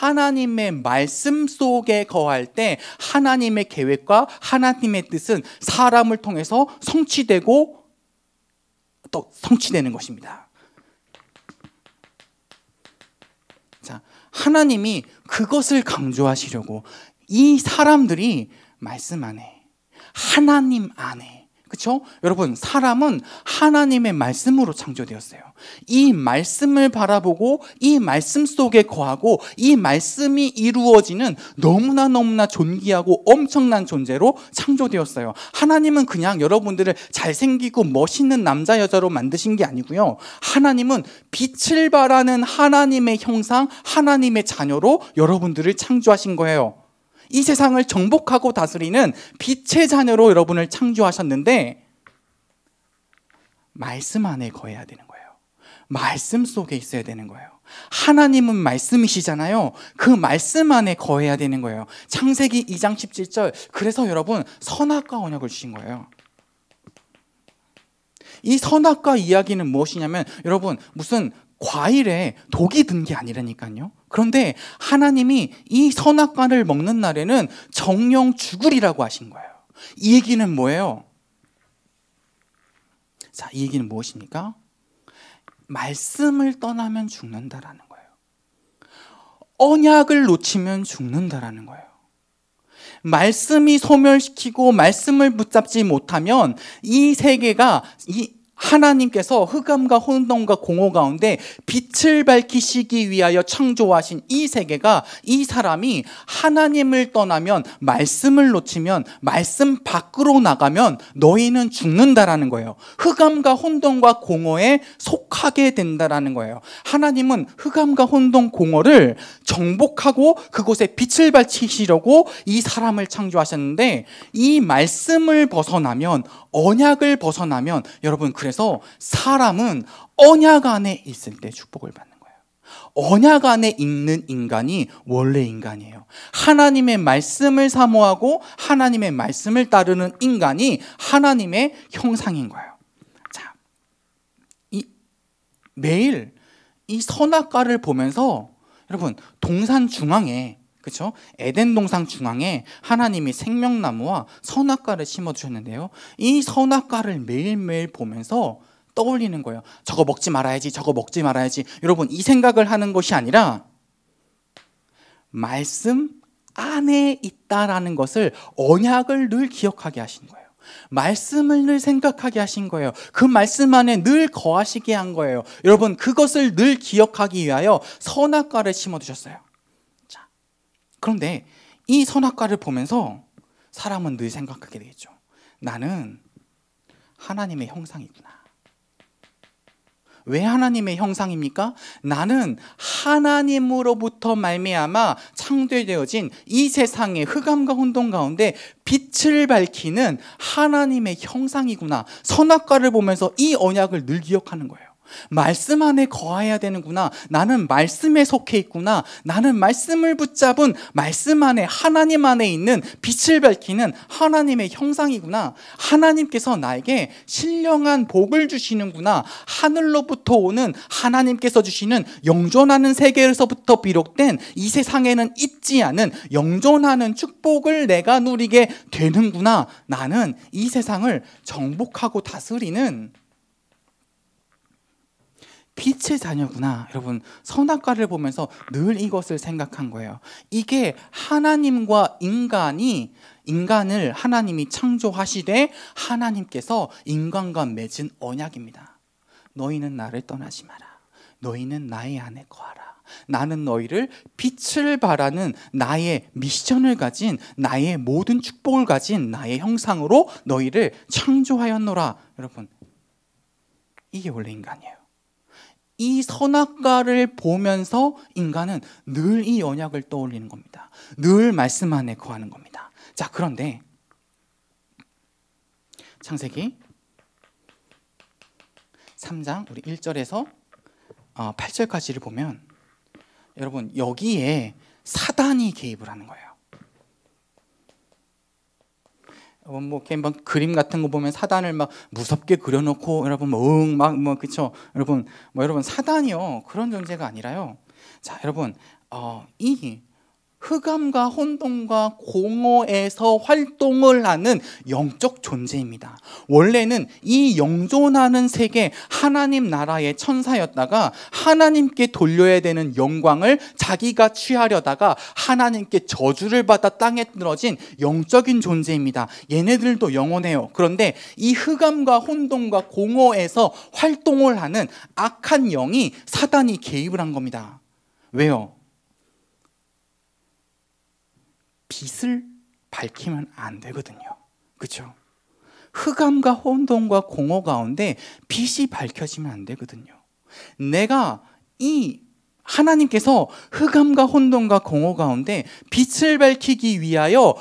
하나님의 말씀 속에 거할 때 하나님의 계획과 하나님의 뜻은 사람을 통해서 성취되고 또 성취되는 것입니다. 하나님이 그것을 강조하시려고 이 사람들이 말씀 안에 하나님 안에 그렇죠? 여러분 사람은 하나님의 말씀으로 창조되었어요. 이 말씀을 바라보고 이 말씀 속에 거하고 이 말씀이 이루어지는 너무나 너무나 존귀하고 엄청난 존재로 창조되었어요. 하나님은 그냥 여러분들을 잘생기고 멋있는 남자 여자로 만드신 게 아니고요. 하나님은 빛을 바라는 하나님의 형상, 하나님의 자녀로 여러분들을 창조하신 거예요. 이 세상을 정복하고 다스리는 빛의 자녀로 여러분을 창조하셨는데 말씀 안에 거해야 되는 거예요. 말씀 속에 있어야 되는 거예요. 하나님은 말씀이시잖아요. 그 말씀 안에 거해야 되는 거예요. 창세기 2장 17절. 그래서 여러분 선악과 언약을 주신 거예요. 이 선악과 이야기는 무엇이냐면 여러분 무슨 과일에 독이 든 게 아니라니까요. 그런데 하나님이 이 선악과를 먹는 날에는 정령 죽으리라고 하신 거예요. 이 얘기는 뭐예요? 자, 이 얘기는 무엇입니까? 말씀을 떠나면 죽는다라는 거예요. 언약을 놓치면 죽는다라는 거예요. 말씀이 소멸시키고 말씀을 붙잡지 못하면 이 세계가 이 하나님께서 흑암과 혼돈과 공허 가운데 빛을 밝히시기 위하여 창조하신 이 세계가 이 사람이 하나님을 떠나면 말씀을 놓치면 말씀 밖으로 나가면 너희는 죽는다라는 거예요. 흑암과 혼돈과 공허에 속하게 된다라는 거예요. 하나님은 흑암과 혼돈 공허를 정복하고 그곳에 빛을 밝히시려고 이 사람을 창조하셨는데 이 말씀을 벗어나면 언약을 벗어나면 여러분 그 그래서 사람은 언약 안에 있을 때 축복을 받는 거예요. 언약 안에 있는 인간이 원래 인간이에요. 하나님의 말씀을 사모하고 하나님의 말씀을 따르는 인간이 하나님의 형상인 거예요. 자, 이 매일 이 선악과를 보면서 여러분 동산 중앙에 그렇죠? 에덴 동산 중앙에 하나님이 생명나무와 선악과를 심어 주셨는데요. 이 선악과를 매일매일 보면서 떠올리는 거예요. 저거 먹지 말아야지, 저거 먹지 말아야지. 여러분, 이 생각을 하는 것이 아니라 말씀 안에 있다라는 것을 언약을 늘 기억하게 하신 거예요. 말씀을 늘 생각하게 하신 거예요. 그 말씀 안에 늘 거하시게 한 거예요. 여러분, 그것을 늘 기억하기 위하여 선악과를 심어 두셨어요. 그런데 이 선악과를 보면서 사람은 늘 생각하게 되겠죠. 나는 하나님의 형상이구나. 왜 하나님의 형상입니까? 나는 하나님으로부터 말미암아 창조되어진 이 세상의 흑암과 혼돈 가운데 빛을 밝히는 하나님의 형상이구나. 선악과를 보면서 이 언약을 늘 기억하는 거예요. 말씀 안에 거해야 되는구나. 나는 말씀에 속해 있구나. 나는 말씀을 붙잡은 말씀 안에 하나님 안에 있는 빛을 밝히는 하나님의 형상이구나. 하나님께서 나에게 신령한 복을 주시는구나. 하늘로부터 오는 하나님께서 주시는 영존하는 세계에서부터 비록된이 세상에는 있지 않은 영존하는 축복을 내가 누리게 되는구나. 나는 이 세상을 정복하고 다스리는 빛의 자녀구나. 여러분, 선악과를 보면서 늘 이것을 생각한 거예요. 이게 하나님과 인간이 인간을 하나님이 창조하시되 하나님께서 인간과 맺은 언약입니다. 너희는 나를 떠나지 마라. 너희는 나의 안에 거하라. 나는 너희를 빛을 바라는 나의 미션을 가진 나의 모든 축복을 가진 나의 형상으로 너희를 창조하였노라. 여러분, 이게 원래 인간이에요. 이 선악과를 보면서 인간은 늘이 언약을 떠올리는 겁니다. 늘 말씀 안에 거하는 겁니다. 자, 그런데 창세기 3장 우리 1절에서 8절까지를 어, 보면 여러분 여기에 사단이 개입을 하는 거예요. 여러분 어, 뭐 이렇게 막 그림 같은 거 보면 사단을 막 무섭게 그려놓고 여러분 뭐응막뭐 뭐 그쵸 여러분 뭐 여러분 사단이요 그런 존재가 아니라요 자 여러분 어, 이 흑암과 혼돈과 공허에서 활동을 하는 영적 존재입니다. 원래는 이 영존하는 세계 하나님 나라의 천사였다가 하나님께 돌려야 되는 영광을 자기가 취하려다가 하나님께 저주를 받아 땅에 떨어진 영적인 존재입니다. 얘네들도 영원해요. 그런데 이 흑암과 혼돈과 공허에서 활동을 하는 악한 영이 사단이 개입을 한 겁니다. 왜요? 빛을 밝히면 안 되거든요. 그렇죠? 흑암과 혼돈과 공허 가운데 빛이 밝혀지면 안 되거든요. 내가 이 하나님께서 흑암과 혼돈과 공허 가운데 빛을 밝히기 위하여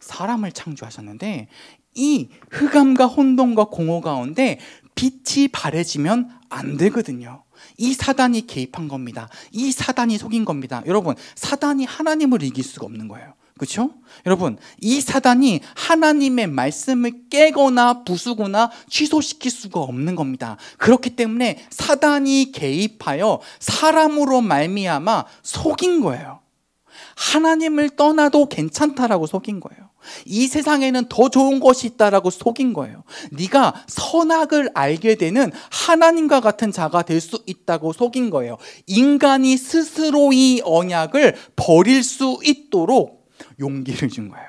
사람을 창조하셨는데 이 흑암과 혼돈과 공허 가운데 빛이 바래지면 안 되거든요. 이 사단이 개입한 겁니다. 이 사단이 속인 겁니다. 여러분, 사단이 하나님을 이길 수가 없는 거예요. 그렇죠? 여러분, 이 사단이 하나님의 말씀을 깨거나 부수거나 취소시킬 수가 없는 겁니다. 그렇기 때문에 사단이 개입하여 사람으로 말미암아 속인 거예요. 하나님을 떠나도 괜찮다라고 속인 거예요. 이 세상에는 더 좋은 것이 있다라고 속인 거예요. 네가 선악을 알게 되는 하나님과 같은 자가 될 수 있다고 속인 거예요. 인간이 스스로 이 언약을 버릴 수 있도록 용기를 준 거예요.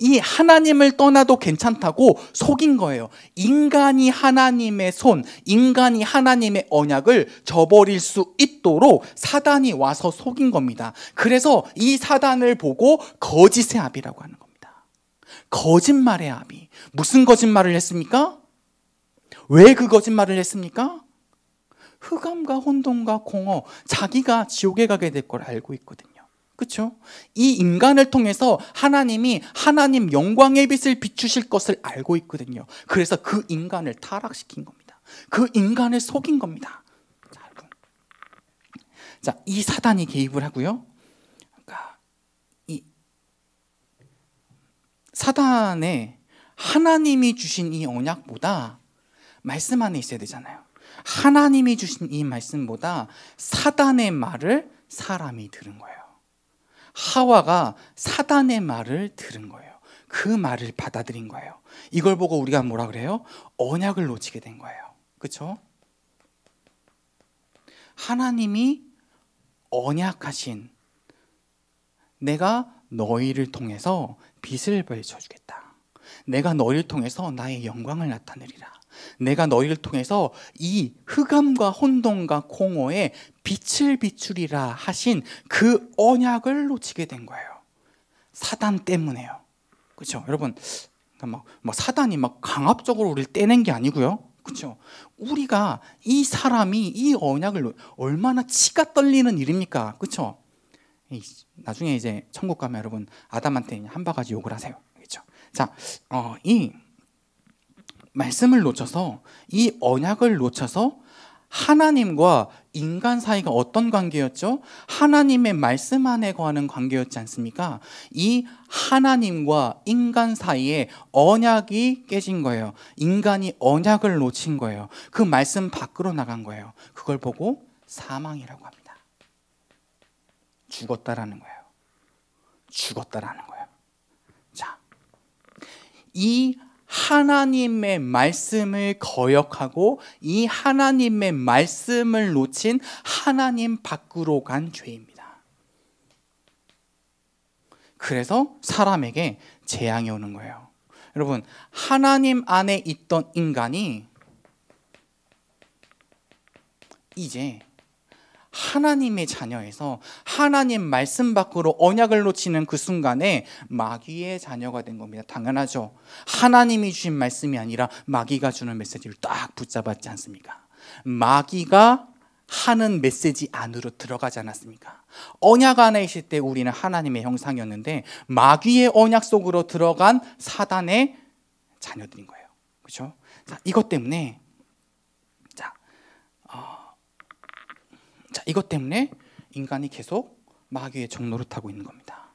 이 하나님을 떠나도 괜찮다고 속인 거예요. 인간이 하나님의 손, 인간이 하나님의 언약을 저버릴 수 있도록 사단이 와서 속인 겁니다. 그래서 이 사단을 보고 거짓의 압이라고 하는 겁니다. 거짓말의 압이. 무슨 거짓말을 했습니까? 왜 그 거짓말을 했습니까? 흑암과 혼돈과 공허, 자기가 지옥에 가게 될 걸 알고 있거든요. 그렇죠? 이 인간을 통해서 하나님이 하나님 영광의 빛을 비추실 것을 알고 있거든요. 그래서 그 인간을 타락시킨 겁니다. 그 인간을 속인 겁니다. 자, 자, 이 사단이 개입을 하고요. 그러니까 이 사단의 하나님이 주신 이 언약보다 말씀 안에 있어야 되잖아요. 하나님이 주신 이 말씀보다 사단의 말을 사람이 들은 거예요. 하와가 사단의 말을 들은 거예요. 그 말을 받아들인 거예요. 이걸 보고 우리가 뭐라 그래요? 언약을 놓치게 된 거예요. 그렇죠? 하나님이 언약하신 내가 너희를 통해서 빛을 밝혀주겠다. 내가 너희를 통해서 나의 영광을 나타내리라. 내가 너희를 통해서 이 흑암과 혼돈과 공허에 빛을 비추리라 하신 그 언약을 놓치게 된 거예요. 사단 때문에요. 그렇죠? 여러분 그러니까 막, 막 사단이 막 강압적으로 우리를 떼낸 게 아니고요. 그렇죠? 우리가 이 사람이 이 언약을 얼마나 치가 떨리는 일입니까? 그렇죠? 나중에 이제 천국 가면 여러분 아담한테 한 바가지 욕을 하세요. 그렇죠? 자, 어, 이 말씀을 놓쳐서 이 언약을 놓쳐서 하나님과 인간 사이가 어떤 관계였죠? 하나님의 말씀 안에 거하는 관계였지 않습니까? 이 하나님과 인간 사이에 언약이 깨진 거예요. 인간이 언약을 놓친 거예요. 그 말씀 밖으로 나간 거예요. 그걸 보고 사망이라고 합니다. 죽었다라는 거예요. 죽었다라는 거예요. 자, 이 하나님의 말씀을 거역하고 이 하나님의 말씀을 놓친 하나님 밖으로 간 죄입니다. 그래서 사람에게 재앙이 오는 거예요. 여러분, 하나님 안에 있던 인간이 이제 하나님의 자녀에서 하나님 말씀 밖으로 언약을 놓치는 그 순간에 마귀의 자녀가 된 겁니다. 당연하죠. 하나님이 주신 말씀이 아니라 마귀가 주는 메시지를 딱 붙잡았지 않습니까? 마귀가 하는 메시지 안으로 들어가지 않았습니까? 언약 안에 있을 때 우리는 하나님의 형상이었는데 마귀의 언약 속으로 들어간 사단의 자녀들인 거예요. 그렇죠? 이것 때문에 이것 때문에 인간이 계속 마귀의 정로를 타고 있는 겁니다.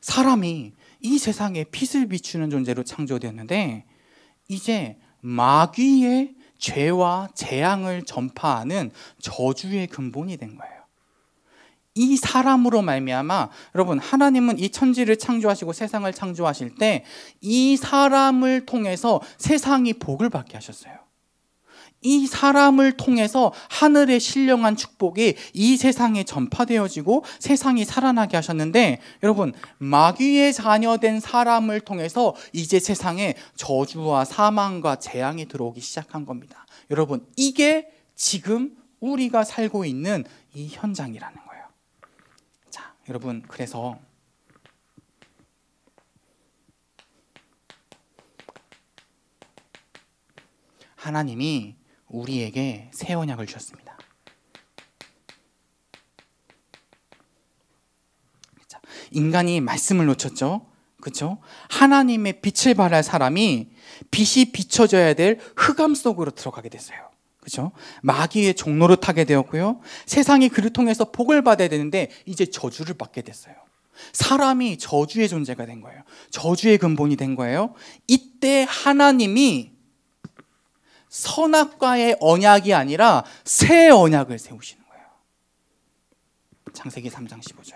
사람이 이 세상에 빛을 비추는 존재로 창조되었는데 이제 마귀의 죄와 재앙을 전파하는 저주의 근본이 된 거예요. 이 사람으로 말미암아 여러분 하나님은 이 천지를 창조하시고 세상을 창조하실 때 이 사람을 통해서 세상이 복을 받게 하셨어요. 이 사람을 통해서 하늘의 신령한 축복이 이 세상에 전파되어지고 세상이 살아나게 하셨는데 여러분 마귀의 자녀된 사람을 통해서 이제 세상에 저주와 사망과 재앙이 들어오기 시작한 겁니다. 여러분 이게 지금 우리가 살고 있는 이 현장이라는 거예요. 자, 여러분 그래서 하나님이 우리에게 새 언약을 주셨습니다. 인간이 말씀을 놓쳤죠. 그렇죠? 하나님의 빛을 발할 사람이 빛이 비춰져야 될 흑암 속으로 들어가게 됐어요. 그렇죠? 마귀의 종로를 타게 되었고요. 세상이 그를 통해서 복을 받아야 되는데 이제 저주를 받게 됐어요. 사람이 저주의 존재가 된 거예요. 저주의 근본이 된 거예요. 이때 하나님이 선악과의 언약이 아니라 새 언약을 세우시는 거예요. 창세기 3장 15절.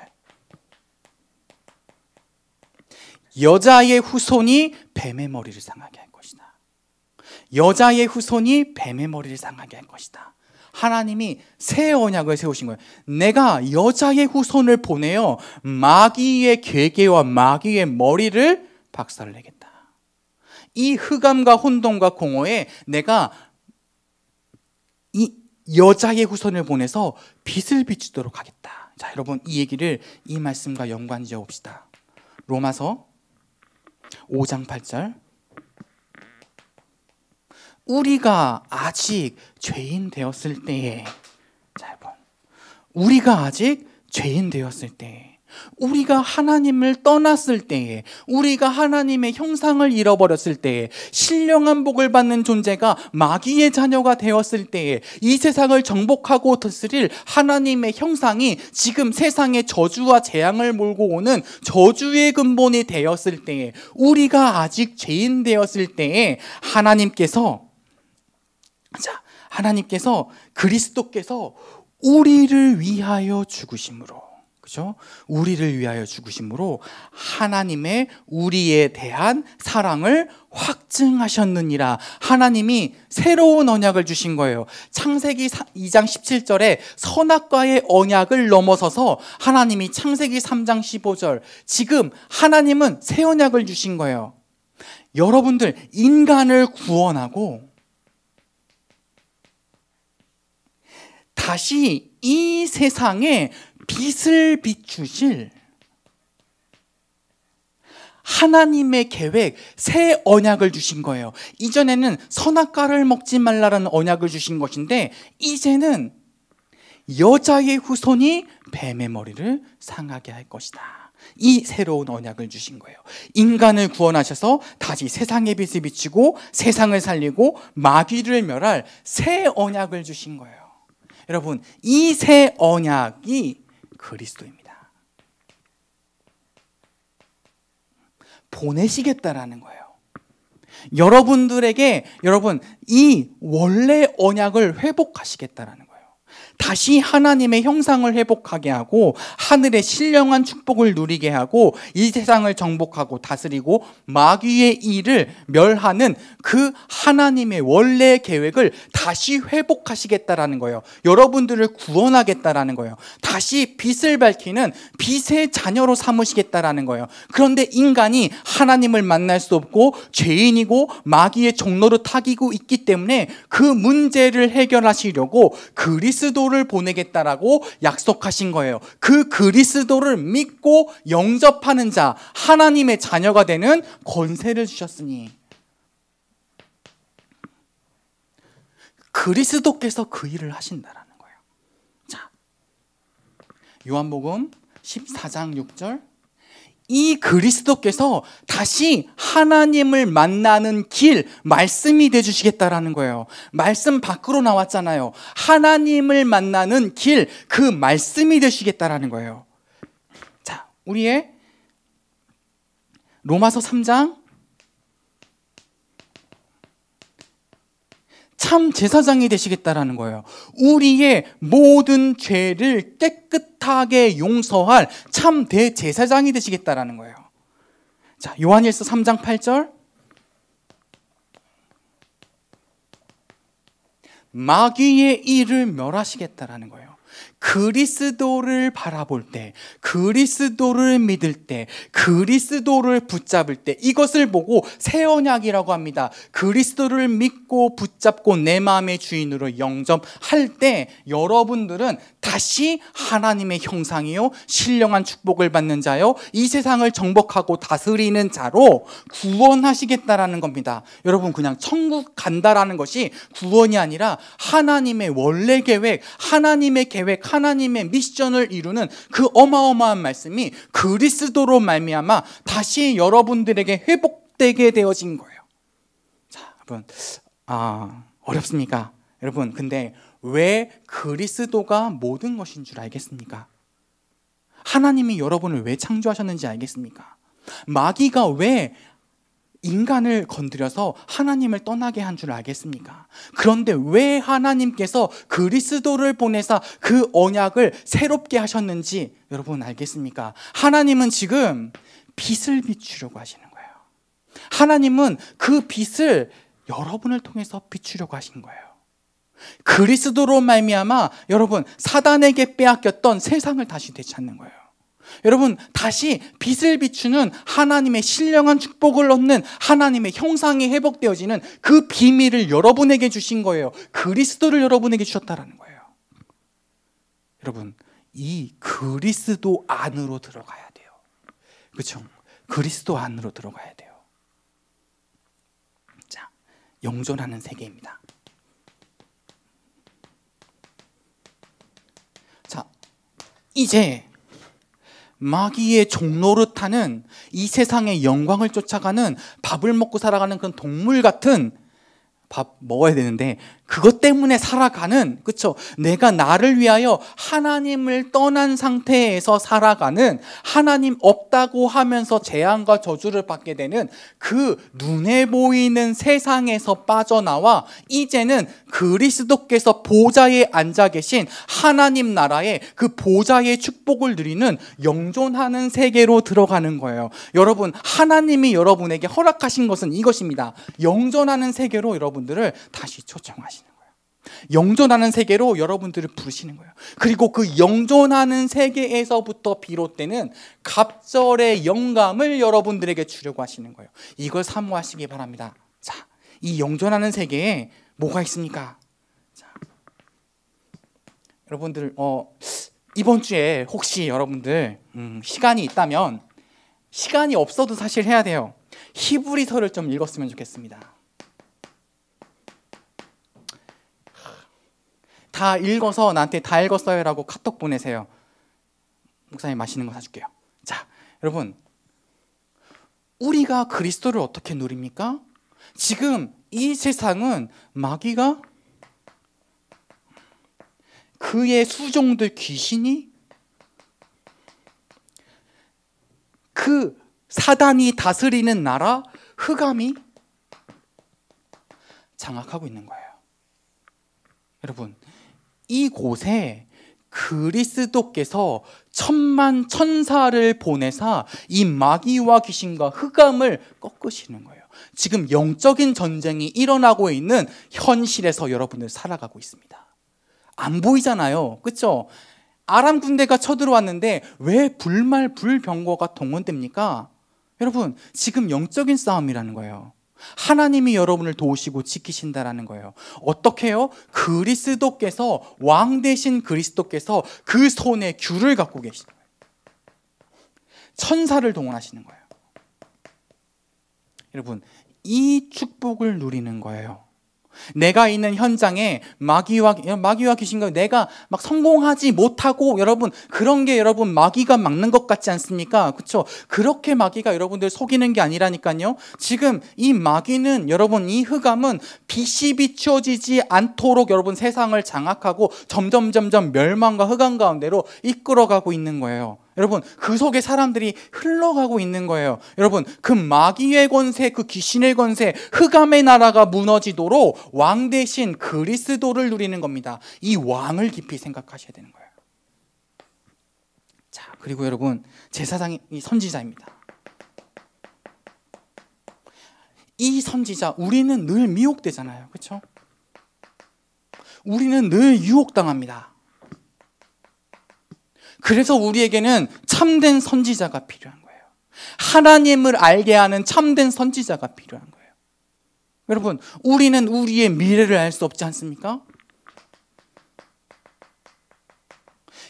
여자의 후손이 뱀의 머리를 상하게 할 것이다. 여자의 후손이 뱀의 머리를 상하게 할 것이다. 하나님이 새 언약을 세우신 거예요. 내가 여자의 후손을 보내어 마귀의 괴계와 마귀의 머리를 박살 내겠다. 이 흑암과 혼돈과 공허에 내가 이 여자의 후손을 보내서 빛을 비추도록 하겠다. 자, 여러분 이 얘기를 이 말씀과 연관지어 봅시다. 로마서 5장 8절 우리가 아직 죄인 되었을 때에 자, 여러분 우리가 아직 죄인 되었을 때에 우리가 하나님을 떠났을 때에, 우리가 하나님의 형상을 잃어버렸을 때에, 신령한 복을 받는 존재가 마귀의 자녀가 되었을 때에, 이 세상을 정복하고 다스릴 하나님의 형상이 지금 세상에 저주와 재앙을 몰고 오는 저주의 근본이 되었을 때에, 우리가 아직 죄인 되었을 때에, 하나님께서, 자, 하나님께서 그리스도께서 우리를 위하여 죽으심으로, 그죠? 우리를 위하여 죽으심으로 하나님의 우리에 대한 사랑을 확증하셨느니라. 하나님이 새로운 언약을 주신 거예요. 창세기 2장 17절에 선악과의 언약을 넘어서서 하나님이 창세기 3장 15절 지금 하나님은 새 언약을 주신 거예요. 여러분들 인간을 구원하고 다시 이 세상에 빛을 비추실 하나님의 계획, 새 언약을 주신 거예요. 이전에는 선악과를 먹지 말라라는 언약을 주신 것인데 이제는 여자의 후손이 뱀의 머리를 상하게 할 것이다. 이 새로운 언약을 주신 거예요. 인간을 구원하셔서 다시 세상의 빛을 비치고 세상을 살리고 마귀를 멸할 새 언약을 주신 거예요. 여러분, 이 새 언약이 그리스도입니다. 보내시겠다라는 거예요. 여러분들에게 여러분 이 원래 언약을 회복하시겠다라는 다시 하나님의 형상을 회복하게 하고 하늘의 신령한 축복을 누리게 하고 이 세상을 정복하고 다스리고 마귀의 일을 멸하는 그 하나님의 원래 계획을 다시 회복하시겠다라는 거예요. 여러분들을 구원하겠다라는 거예요. 다시 빛을 밝히는 빛의 자녀로 삼으시겠다라는 거예요. 그런데 인간이 하나님을 만날 수 없고 죄인이고 마귀의 종로로 타기고 있기 때문에 그 문제를 해결하시려고 그리스도 그리스도를 보내겠다라고 약속하신 거예요. 그 그리스도를 믿고 영접하는 자, 하나님의 자녀가 되는 권세를 주셨으니. 그리스도께서 그 일을 하신다라는 거예요. 자, 요한복음 14장 6절 이 그리스도께서 다시 하나님을 만나는 길, 말씀이 되주시겠다라는 거예요. 말씀 밖으로 나왔잖아요. 하나님을 만나는 길, 그 말씀이 되시겠다라는 거예요. 자, 우리의 로마서 3장 참 제사장이 되시겠다라는 거예요. 우리의 모든 죄를 깨끗 깨끗하게 용서할 참 대제사장이 되시겠다라는 거예요. 자, 요한일서 3장 8절. 마귀의 일을 멸하시겠다라는 거예요. 그리스도를 바라볼 때, 그리스도를 믿을 때, 그리스도를 붙잡을 때 이것을 보고 새 언약이라고 합니다. 그리스도를 믿고 붙잡고 내 마음의 주인으로 영접할 때 여러분들은 다시 하나님의 형상이요 신령한 축복을 받는 자요 이 세상을 정복하고 다스리는 자로 구원하시겠다라는 겁니다. 여러분 그냥 천국 간다라는 것이 구원이 아니라 하나님의 원래 계획, 하나님의 계획 하나님의 미션을 이루는 그 어마어마한 말씀이 그리스도로 말미암아 다시 여러분들에게 회복되게 되어진 거예요. 자, 여러분, 아 어렵습니까? 여러분, 근데 왜 그리스도가 모든 것인 줄 알겠습니까? 하나님이 여러분을 왜 창조하셨는지 알겠습니까? 마귀가 왜 인간을 건드려서 하나님을 떠나게 한 줄 알겠습니까? 그런데 왜 하나님께서 그리스도를 보내사 그 언약을 새롭게 하셨는지 여러분 알겠습니까? 하나님은 지금 빛을 비추려고 하시는 거예요. 하나님은 그 빛을 여러분을 통해서 비추려고 하신 거예요. 그리스도로 말미암아 여러분 사단에게 빼앗겼던 세상을 다시 되찾는 거예요. 여러분 다시 빛을 비추는 하나님의 신령한 축복을 얻는 하나님의 형상이 회복되어지는 그 비밀을 여러분에게 주신 거예요. 그리스도를 여러분에게 주셨다라는 거예요. 여러분 이 그리스도 안으로 들어가야 돼요. 그렇죠? 그리스도 안으로 들어가야 돼요. 자, 영존하는 세계입니다. 자, 이제 마귀의 종노릇하는 이 세상의 영광을 쫓아가는 밥을 먹고 살아가는 그런 동물 같은 밥 먹어야 되는데 그것 때문에 살아가는 그렇죠. 내가 나를 위하여 하나님을 떠난 상태에서 살아가는 하나님 없다고 하면서 재앙과 저주를 받게 되는 그 눈에 보이는 세상에서 빠져나와 이제는 그리스도께서 보좌에 앉아 계신 하나님 나라의 그 보좌의 축복을 누리는 영존하는 세계로 들어가는 거예요. 여러분 하나님이 여러분에게 허락하신 것은 이것입니다. 영존하는 세계로 여러분들을 다시 초청하신 영존하는 세계로 여러분들을 부르시는 거예요. 그리고 그 영존하는 세계에서부터 비롯되는 갑절의 영감을 여러분들에게 주려고 하시는 거예요. 이걸 사모하시기 바랍니다. 자, 이 영존하는 세계에 뭐가 있습니까? 자, 여러분들 어, 이번 주에 혹시 여러분들 음, 시간이 있다면 시간이 없어도 사실 해야 돼요. 히브리서를 좀 읽었으면 좋겠습니다. 다 읽어서 나한테 다 읽었어요라고 카톡 보내세요. 목사님 마시는 거 사줄게요. 자, 여러분 우리가 그리스도를 어떻게 누립니까? 지금 이 세상은 마귀가 그의 수종들 귀신이 그 사단이 다스리는 나라 흑암이 장악하고 있는 거예요. 여러분 이곳에 그리스도께서 천만 천사를 보내사 이 마귀와 귀신과 흑암을 꺾으시는 거예요. 지금 영적인 전쟁이 일어나고 있는 현실에서 여러분들 살아가고 있습니다. 안 보이잖아요. 그쵸 아람 군대가 쳐들어왔는데 왜 불말 불병거가 동원됩니까? 여러분, 지금 영적인 싸움이라는 거예요. 하나님이 여러분을 도우시고 지키신다라는 거예요. 어떻게요? 그리스도께서 왕 대신 그리스도께서 그 손에 귤을 갖고 계신 천사를 동원하시는 거예요. 여러분, 이 축복을 누리는 거예요. 내가 있는 현장에 마귀와 마귀와 귀신과 내가 막 성공하지 못하고 여러분 그런 게 여러분 마귀가 막는 것 같지 않습니까? 그쵸 그렇게 마귀가 여러분들 속이는 게 아니라니까요. 지금 이 마귀는 여러분 이 흑암은 빛이 비추어지지 않도록 여러분 세상을 장악하고 점점 점점 멸망과 흑암 가운데로 이끌어가고 있는 거예요. 여러분 그 속에 사람들이 흘러가고 있는 거예요. 여러분 그 마귀의 권세, 그 귀신의 권세, 흑암의 나라가 무너지도록 왕 대신 그리스도를 누리는 겁니다. 이 왕을 깊이 생각하셔야 되는 거예요. 자 그리고 여러분 제사장이 선지자입니다. 이 선지자 우리는 늘 미혹되잖아요, 그렇죠? 우리는 늘 유혹당합니다. 그래서 우리에게는 참된 선지자가 필요한 거예요. 하나님을 알게 하는 참된 선지자가 필요한 거예요. 여러분, 우리는 우리의 미래를 알 수 없지 않습니까?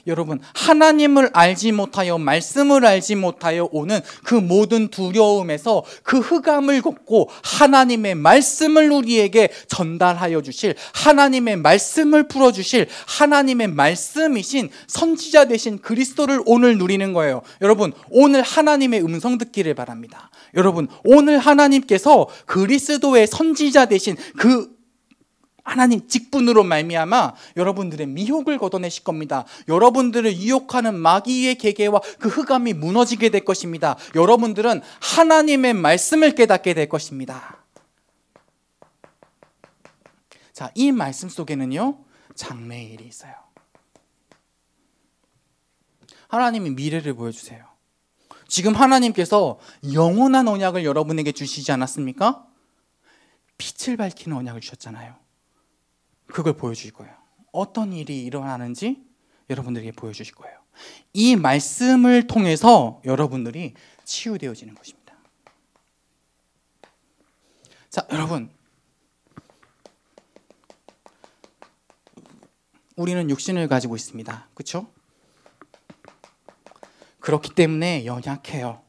여러분 하나님을 알지 못하여 말씀을 알지 못하여 오는 그 모든 두려움에서 그 흑암을 걷고 하나님의 말씀을 우리에게 전달하여 주실 하나님의 말씀을 풀어 주실 하나님의 말씀이신 선지자 되신 그리스도를 오늘 누리는 거예요. 여러분 오늘 하나님의 음성 듣기를 바랍니다. 여러분 오늘 하나님께서 그리스도의 선지자 되신 그 하나님 직분으로 말미암아 여러분들의 미혹을 걷어내실 겁니다. 여러분들을 유혹하는 마귀의 계계와 그 흑암이 무너지게 될 것입니다. 여러분들은 하나님의 말씀을 깨닫게 될 것입니다. 자, 이 말씀 속에는요. 장래일이 있어요. 하나님이 미래를 보여주세요. 지금 하나님께서 영원한 언약을 여러분에게 주시지 않았습니까? 빛을 밝히는 언약을 주셨잖아요. 그걸 보여주실 거예요. 어떤 일이 일어나는지 여러분들에게 보여주실 거예요. 이 말씀을 통해서 여러분들이 치유되어지는 것입니다. 자, 여러분. 우리는 육신을 가지고 있습니다. 그렇죠? 그렇기 때문에 연약해요.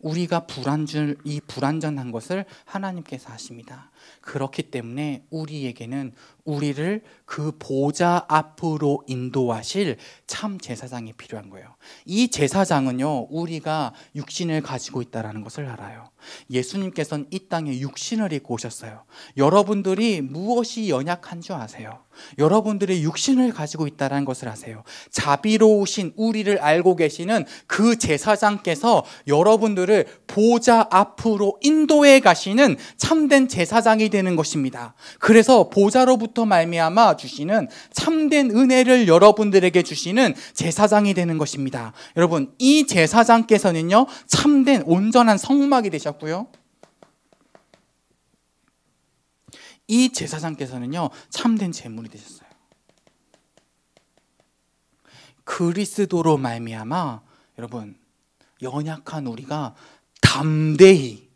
우리가 불안줄 이 불완전한 것을 하나님께서 하십니다. 그렇기 때문에 우리에게는 우리를 그 보좌 앞으로 인도하실 참 제사장이 필요한 거예요. 이 제사장은요, 우리가 육신을 가지고 있다라는 것을 알아요. 예수님께서는 이 땅에 육신을 입고 오셨어요. 여러분들이 무엇이 연약한 줄 아세요? 여러분들의 육신을 가지고 있다라는 것을 아세요. 자비로우신 우리를 알고 계시는 그 제사장께서 여러분들 사람들을 보좌 앞으로 인도해 가시는 참된 제사장이 되는 것입니다. 그래서 보좌로부터 말미암아 주시는 참된 은혜를 여러분들에게 주시는 제사장이 되는 것입니다. 여러분 이 제사장께서는요 참된 온전한 성막이 되셨고요. 이 제사장께서는요 참된 제물이 되셨어요. 그리스도로 말미암아 여러분 연약한 우리가 담대히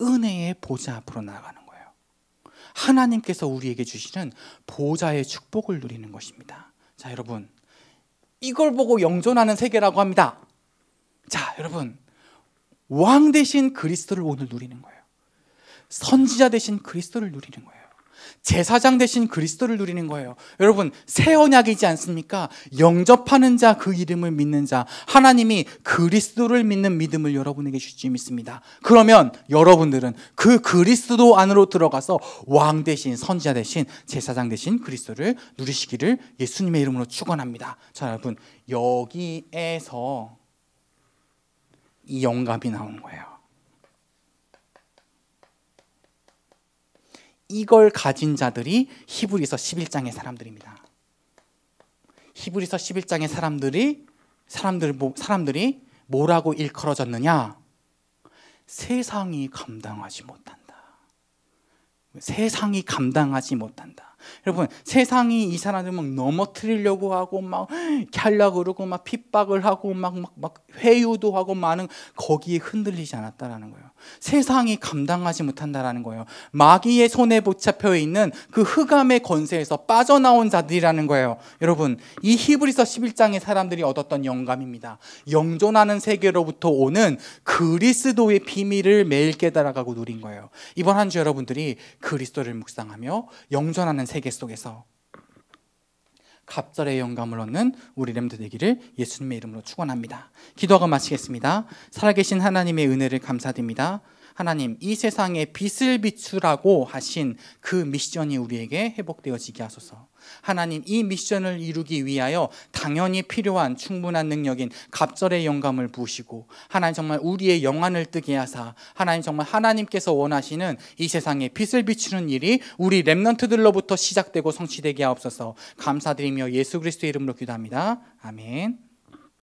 은혜의 보좌 앞으로 나아가는 거예요. 하나님께서 우리에게 주시는 보좌의 축복을 누리는 것입니다. 자, 여러분. 이걸 보고 영존하는 세계라고 합니다. 자, 여러분. 왕 대신 그리스도를 오늘 누리는 거예요. 선지자 대신 그리스도를 누리는 거예요. 제사장 대신 그리스도를 누리는 거예요. 여러분, 새 언약이지 않습니까? 영접하는 자, 그 이름을 믿는 자, 하나님이 그리스도를 믿는 믿음을 여러분에게 주지 믿습니다. 그러면 여러분들은 그 그리스도 안으로 들어가서 왕 대신 선지자 대신 제사장 대신 그리스도를 누리시기를 예수님의 이름으로 축원합니다. 자, 여러분, 여기에서 이 영감이 나오는 거예요. 이걸 가진 자들이 히브리서 11장의 사람들입니다. 히브리서 11장의 사람들이 사람들 사람들이 뭐라고 일컬어졌느냐? 세상이 감당하지 못한다. 세상이 감당하지 못한다. 여러분, 세상이 이 사람들 막 넘어뜨리려고 하고 막하라 그러고 막 핍박을 하고 막 막 막 회유도 하고 많은 거기에 흔들리지 않았다라는 거예요. 세상이 감당하지 못한다라는 거예요. 마귀의 손에 붙잡혀 있는 그 흑암의 권세에서 빠져나온 자들이라는 거예요. 여러분, 이 히브리서 11장의 사람들이 얻었던 영감입니다. 영존하는 세계로부터 오는 그리스도의 비밀을 매일 깨달아가고 누린 거예요. 이번 한 주 여러분들이 그리스도를 묵상하며 영존하는 세계 속에서 갑절의 영감을 얻는 우리 렘드 되기를 예수님의 이름으로 축원합니다. 기도하고 마치겠습니다. 살아계신 하나님의 은혜를 감사드립니다. 하나님 이 세상에 빛을 비추라고 하신 그 미션이 우리에게 회복되어지게 하소서. 하나님 이 미션을 이루기 위하여 당연히 필요한 충분한 능력인 갑절의 영감을 부으시고 하나님 정말 우리의 영안을 뜨게 하사 하나님 정말 하나님께서 원하시는 이 세상에 빛을 비추는 일이 우리 렘넌트들로부터 시작되고 성취되게 하옵소서 감사드리며 예수 그리스도의 이름으로 기도합니다. 아멘.